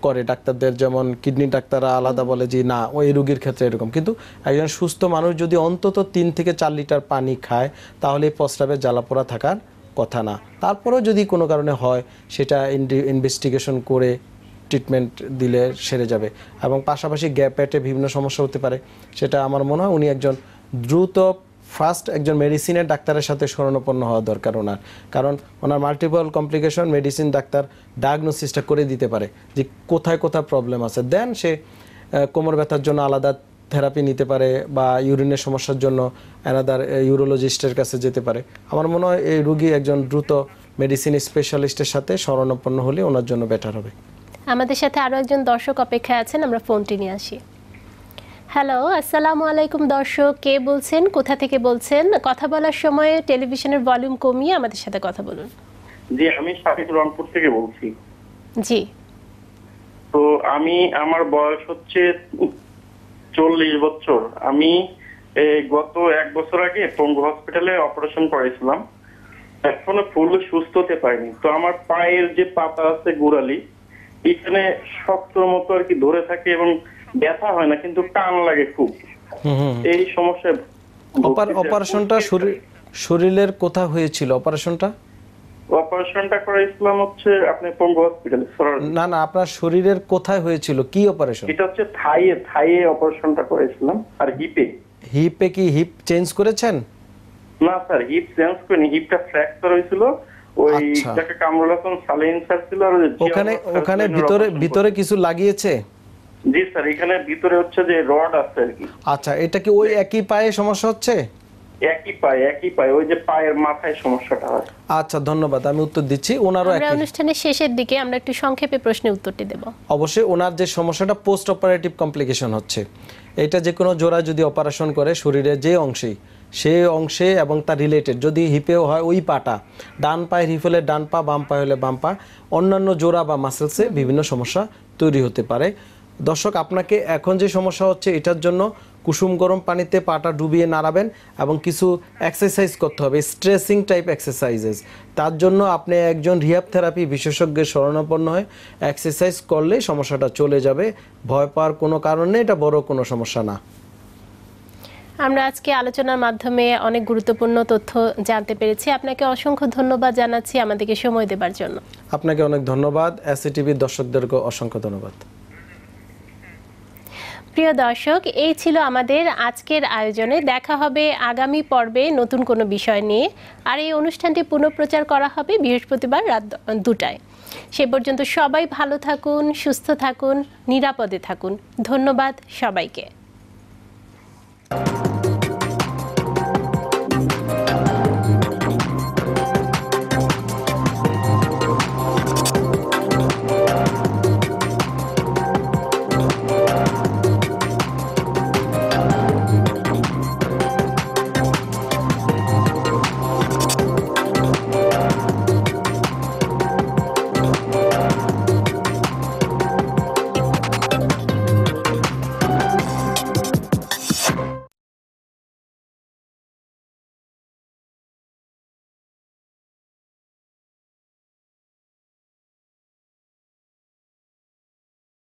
করে ডাক্তারদের যেমন কিডনি ডাক্তাররা আলাদা বলে যে না ওই রুগীর ক্ষেত্রে এরকম কিন্তু একজন সুস্থ মানুষ যদি অন্তত তিন থেকে চার লিটার পানি খায় তাহলে এই প্রস্রাবের জ্বালাপোড়া থাকার কথা না তারপরেও যদি কোনো কারণে হয় সেটা ইনভেস্টিগেশন করে ট্রিটমেন্ট দিলে সেরে যাবে এবং পাশাপাশি গ্যাপেটে বিভিন্ন সমস্যা হতে পারে সেটা আমার মনে হয় উনি একজন দ্রুত ফার্স্ট একজন মেডিসিনের ডাক্তারের সাথে স্মরণাপন্ন হওয়া দরকার ওনার কারণ ওনার মাল্টিপল কমপ্লিকেশন মেডিসিন ডাক্তার ডায়াগনোসিসটা করে দিতে পারে যে কোথায় কোথায় প্রবলেম আছে দেন সে কোমর ব্যথার জন্য আলাদা থেরাপি নিতে পারে বা ইউরিনের সমস্যার জন্য অ্যানাদার ইউরোলজিস্টের কাছে যেতে পারে আমার মনে হয় এই রুগী একজন দ্রুত মেডিসিন স্পেশালিস্টের সাথে স্মরণাপন্ন হলে ওনার জন্য বেটার হবে আমাদের সাথে আরো একজন দর্শক অপেক্ষায় আছেন আমরা ফোনটি নিয়ে আসি হ্যালো আসসালামু আলাইকুম দর্শক কে বলছেন কোথা থেকে বলছেন কথা বলার সময় টেলিভিশনের ভলিউম কমিয়ে আমাদের সাথে কথা বলুন জি আমি সাকিব রংপুর থেকে বলছি জি তো আমি আমার বয়স হচ্ছে চল্লিশ বছর আমি গত এক বছর আগে পঙ্গু হসপিটালে অপারেশন করেছিলাম এখনো ফুল সুস্থ হতে পারিনি তো আমার পায়ের যে পাতা আছে গোড়ালি এখানে শক্ত মতো আর কি ধরে থাকে এবং ব্যথা হয় না কিন্তু টান লাগে খুব এই সমস্যায় অপারেশনটা শরীরের কোথা হয়েছিল অপারেশনটা অপারেশনটা হচ্ছে আপনি পঙ্গু হসপিটালে না না আপনার শরীরের কোথায় হয়েছিল কি অপারেশন এটা হচ্ছে থাইয়ে থাইয়ে অপারেশনটা করেছিলাম আর হিপে হিপে কি হিপ চেঞ্জ করেছেন না স্যার হিপ চেঞ্জ করিনি হিপটা ফ্র্যাকচার হয়েছিল ওই যাকে আচ্ছা। ছিল আর ওখানে ওখানে ভিতরে ভিতরে কিছু লাগিয়েছে জি স্যার এখানে ভিতরে হচ্ছে যে রড আছে আর কি আচ্ছা এটা কি ওই একই পায়ে সমস্যা হচ্ছে একই পায়ে একই পায়ে ওই যে পায়ের মাথায় সমস্যাটা হয় আচ্ছা ধন্যবাদ আমি উত্তর দিচ্ছি ওনারও একই অনুষ্ঠানের শেষের দিকে আমরা একটু সংক্ষেপে প্রশ্নের উত্তরটি দেব অবশ্যই ওনার যে সমস্যাটা পোস্ট অপারেটিভ কমপ্লিকেশন হচ্ছে এটা যে কোনো জোড়া যদি অপারেশন করে শরীরে যে অংশেই সে অংশে এবং তার রিলেটেড যদি হিপেও হয় ওই পাটা ডান পায়ের হিপ হলে ডান পা বাম পায়ে হলে বাম পা অন্যান্য জোড়া বা মাসেলসে বিভিন্ন সমস্যা তৈরি হতে পারে দর্শক আপনাকে এখন যে সমস্যা হচ্ছে এটার জন্য কুসুম গরম পানিতে পাটা ডুবিয়ে নাড়াবেন এবং কিছু এক্সারসাইজ করতে হবে স্ট্রেসিং টাইপ এক্সারসাইজেস তার জন্য আপনি একজন রিহাব থেরাপি বিশেষজ্ঞের শরণাপন্ন হয় এক্সারসাইজ করলে সমস্যাটা চলে যাবে ভয় পাওয়ার কোনো কারণে এটা বড় কোনো সমস্যা না আমরা আজকে আলোচনার মাধ্যমে অনেক গুরুত্বপূর্ণ তথ্য জানতে পেরেছি আপনাকে অসংখ্য ধন্যবাদ জানাচ্ছি আমাদেরকে সময় দেবার জন্য আপনাকে অনেক ধন্যবাদ এসিটিভির দর্শকদেরকে অসংখ্য ধন্যবাদ প্রিয় দর্শক এই ছিল আমাদের আজকের আয়োজনে দেখা হবে আগামী পর্বে নতুন কোনো বিষয় নিয়ে আর এই অনুষ্ঠানটি পুনঃপ্রচার করা হবে বৃহস্পতিবার রাত দুটায় সে পর্যন্ত সবাই ভালো থাকুন সুস্থ থাকুন নিরাপদে থাকুন ধন্যবাদ সবাইকে